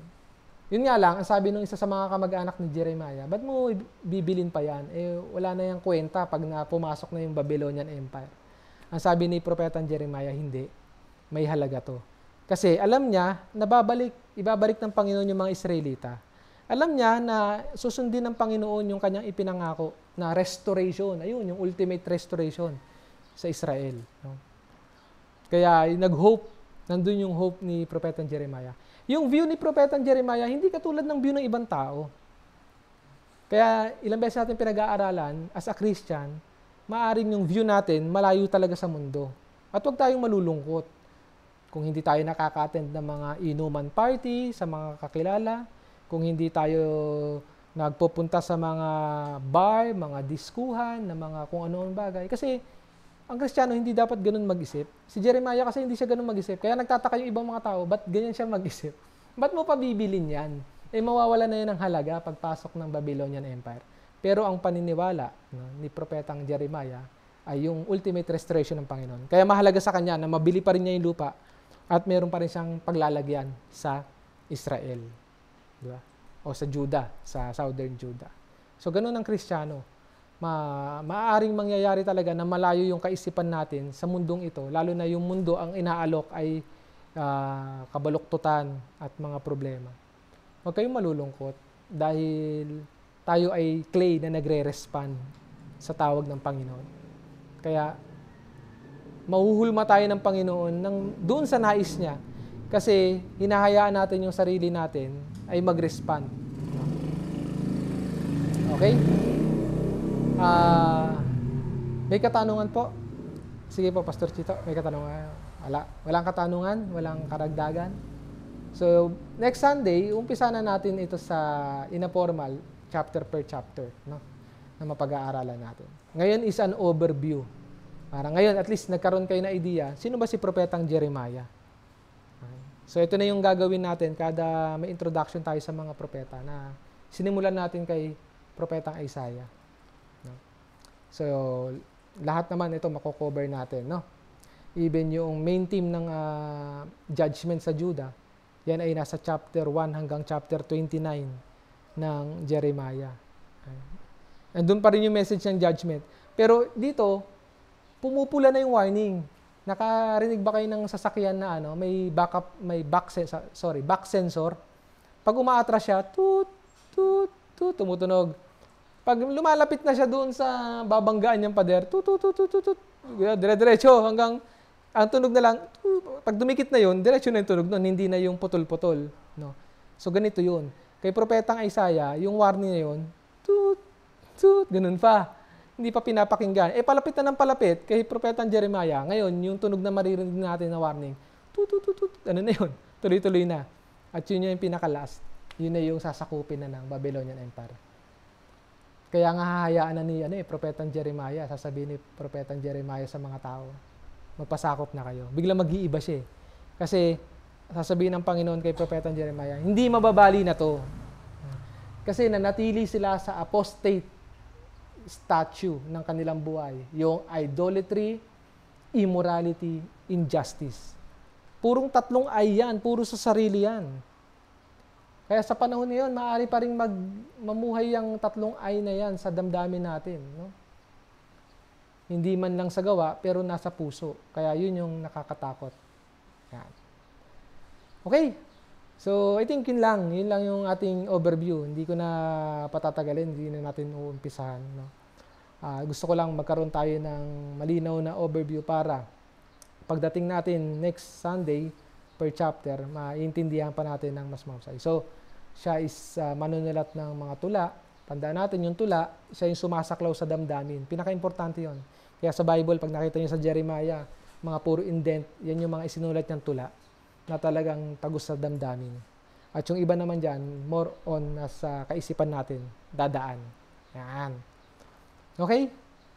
Yun nga lang, ang sabi ng isa sa mga kamag-anak ni Jeremiah, ba't mo bibilin pa yan? Eh, wala na yung kwenta pag na pumasok na yung Babylonian Empire. Ang sabi ni Propetang Jeremiah, hindi. May halaga to. Kasi alam niya, nababalik, ibabalik ng Panginoon yung mga Israelita. Alam niya na susundin ng Panginoon yung kanyang ipinangako na restoration. Ayun, yung ultimate restoration sa Israel. No? Kaya nag-hope, nandun yung hope ni Propetang Jeremiah. Yung view ni Propetang Jeremiah, hindi katulad ng view ng ibang tao. Kaya ilang beses natin pinag-aaralan, as a Christian, maaring yung view natin malayo talaga sa mundo. At huwag tayong malulungkot kung hindi tayo nakaka-attend ng mga inuman party sa mga kakilala, kung hindi tayo nagpupunta sa mga bar, mga diskuhan, na mga kung ano-anong bagay. Kasi ang Kristiyano hindi dapat ganun mag-isip. Si Jeremiah kasi hindi siya ganun mag-isip. Kaya nagtataka yung ibang mga tao, ba't ganyan siya mag-isip? Ba't mo pabibilin yan? Eh mawawala na yan ng halaga pagpasok ng Babylonian Empire. Pero ang paniniwala no, ni Propetang Jeremiah ay yung ultimate restoration ng Panginoon. Kaya mahalaga sa kanya na mabili pa rin niya yung lupa at meron pa rin siyang paglalagyan sa Israel. Di ba? O sa Juda, sa southern Judah. So ganun ang Kristiyano ma maaring mangyayari talaga na malayo yung kaisipan natin sa mundong ito, lalo na yung mundo ang inaalok ay uh, kabaluktutan at mga problema. Huwag kayong malulungkot dahil tayo ay clay na nagre-respond sa tawag ng Panginoon. Kaya mahuhulma tayo ng Panginoon ng, doon sa nais niya kasi hinahayaan natin yung sarili natin ay mag-respond. Okay? Uh, may katanungan po? Sige po, Pastor Chito, may katanungan. Wala. Walang katanungan, walang karagdagan. So, next Sunday, umpisa na natin ito sa informal, chapter per chapter, no? na mapag-aaralan natin. Ngayon is an overview. Para ngayon, at least nagkaroon kayo na idea, sino ba si Propetang Jeremiah? So ito na yung gagawin natin kada may introduction tayo sa mga propeta na sinimulan natin kay Propetang Isaiah. So, lahat naman ito mako natin, no? Even yung main team ng uh, judgment sa Juda, yan ay nasa chapter 1 hanggang chapter 29 ng Jeremiah. And doon pa rin yung message ng judgment. Pero dito, pumupula na yung warning. Nakarinig ba kayo ng sasakyan na ano, may backup, may back sensor, sorry, back sensor? Pag umaatras siya, tut, tut, tut, tumutunog pag lumalapit na siya doon sa babanggaan niyang pader, tut, tut, tut, tut, tut, tut, dire-diretso hanggang ang tunog na lang, pag dumikit na yon, diretso na yung tunog noon, hindi na yung putol-putol. No? So ganito yon. Kay Propetang Isaiah, yung warning na yon, tut, tut, ganun pa. Hindi pa pinapakinggan. Eh palapit na ng palapit kay Propetang Jeremiah, ngayon yung tunog na maririnig natin na warning, tut, tut, tut, tut, ano na yon, tuloy-tuloy na. At yun yung pinaka-last. Yun na yung sasakupin na ng Babylonian Empire. Kaya nga hahayaan na ni ano eh, propetang Jeremiah, sasabihin ni propetang Jeremiah sa mga tao, magpasakop na kayo. Bigla mag-iiba siya eh. Kasi sasabihin ng Panginoon kay propetang Jeremiah, hindi mababali na to. Kasi nanatili sila sa apostate statue ng kanilang buhay. Yung idolatry, immorality, injustice. Purong tatlong ay yan, puro sa sarili yan. Kaya sa panahon niyon, maaari pa rin mag, mamuhay ang tatlong ay na yan sa damdamin natin. No? Hindi man lang sa gawa, pero nasa puso. Kaya yun yung nakakatakot. Yan. Okay. So, I think yun lang. Yun lang yung ating overview. Hindi ko na patatagalin. Hindi na natin uumpisahan. No? Uh, gusto ko lang magkaroon tayo ng malinaw na overview para pagdating natin next Sunday, per chapter, maiintindihan pa natin ng mas mahusay. So, siya is uh, manunulat ng mga tula. Tandaan natin, yung tula, siya yung sumasaklaw sa damdamin. Pinaka-importante yon. Kaya sa Bible, pag nakita niyo sa Jeremiah, mga puro indent, yan yung mga isinulat niyang tula na talagang tagus sa damdamin. At yung iba naman dyan, more on sa kaisipan natin, dadaan. Yan. Okay?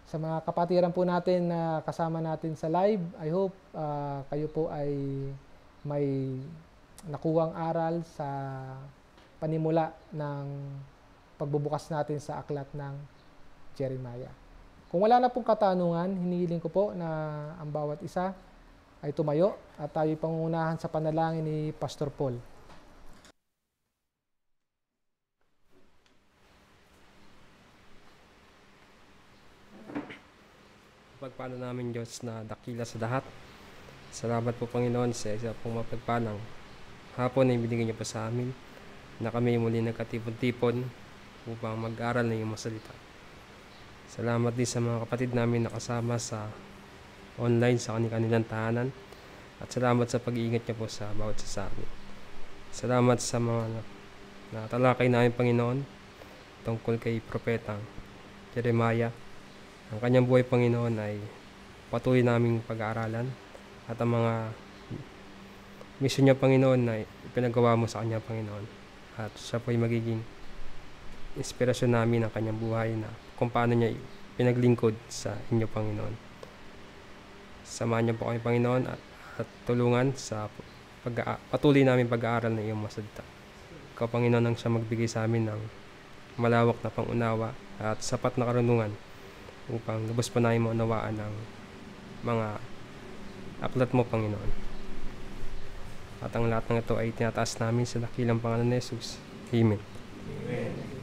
Sa mga kapatiran po natin na kasama natin sa live, I hope uh, kayo po ay may nakuwang aral sa panimula ng pagbubukas natin sa aklat ng Jeremiah. Kung wala na pong katanungan, hinihiling ko po na ang bawat isa ay tumayo at tayo pangunahan sa panalangin ni Pastor Paul. Pagpano namin Diyos na dakila sa lahat Salamat po Panginoon sa isa pong mapagpalang hapon na ibinigay niyo pa sa amin na kami muli nagkatipon-tipon upang mag-aral ng iyong masalita. Salamat din sa mga kapatid namin na kasama sa online sa kanilang tahanan at salamat sa pag-iingat niyo po sa bawat isa sa amin. Salamat sa mga natalakay namin Panginoon tungkol kay Propetang Jeremiah. Ang kanyang buhay Panginoon ay patuloy naming pag-aaralan at ang mga mission niya Panginoon na ipinagawa mo sa kanya Panginoon at siya po ay magiging inspirasyon namin ng kanyang buhay na kung paano niya pinaglingkod sa inyo Panginoon samahan niyo po kami Panginoon at, at tulungan sa pag patuloy namin pag-aaral na iyong masalita ikaw Panginoon ang siya magbigay sa amin ng malawak na pangunawa at sapat na karunungan upang lubos pa namin maunawaan ang mga Aklat mo, Panginoon. At ang lahat ng ito ay tinataas namin sa dakilang pangalan ni Jesus. Amen. Amen.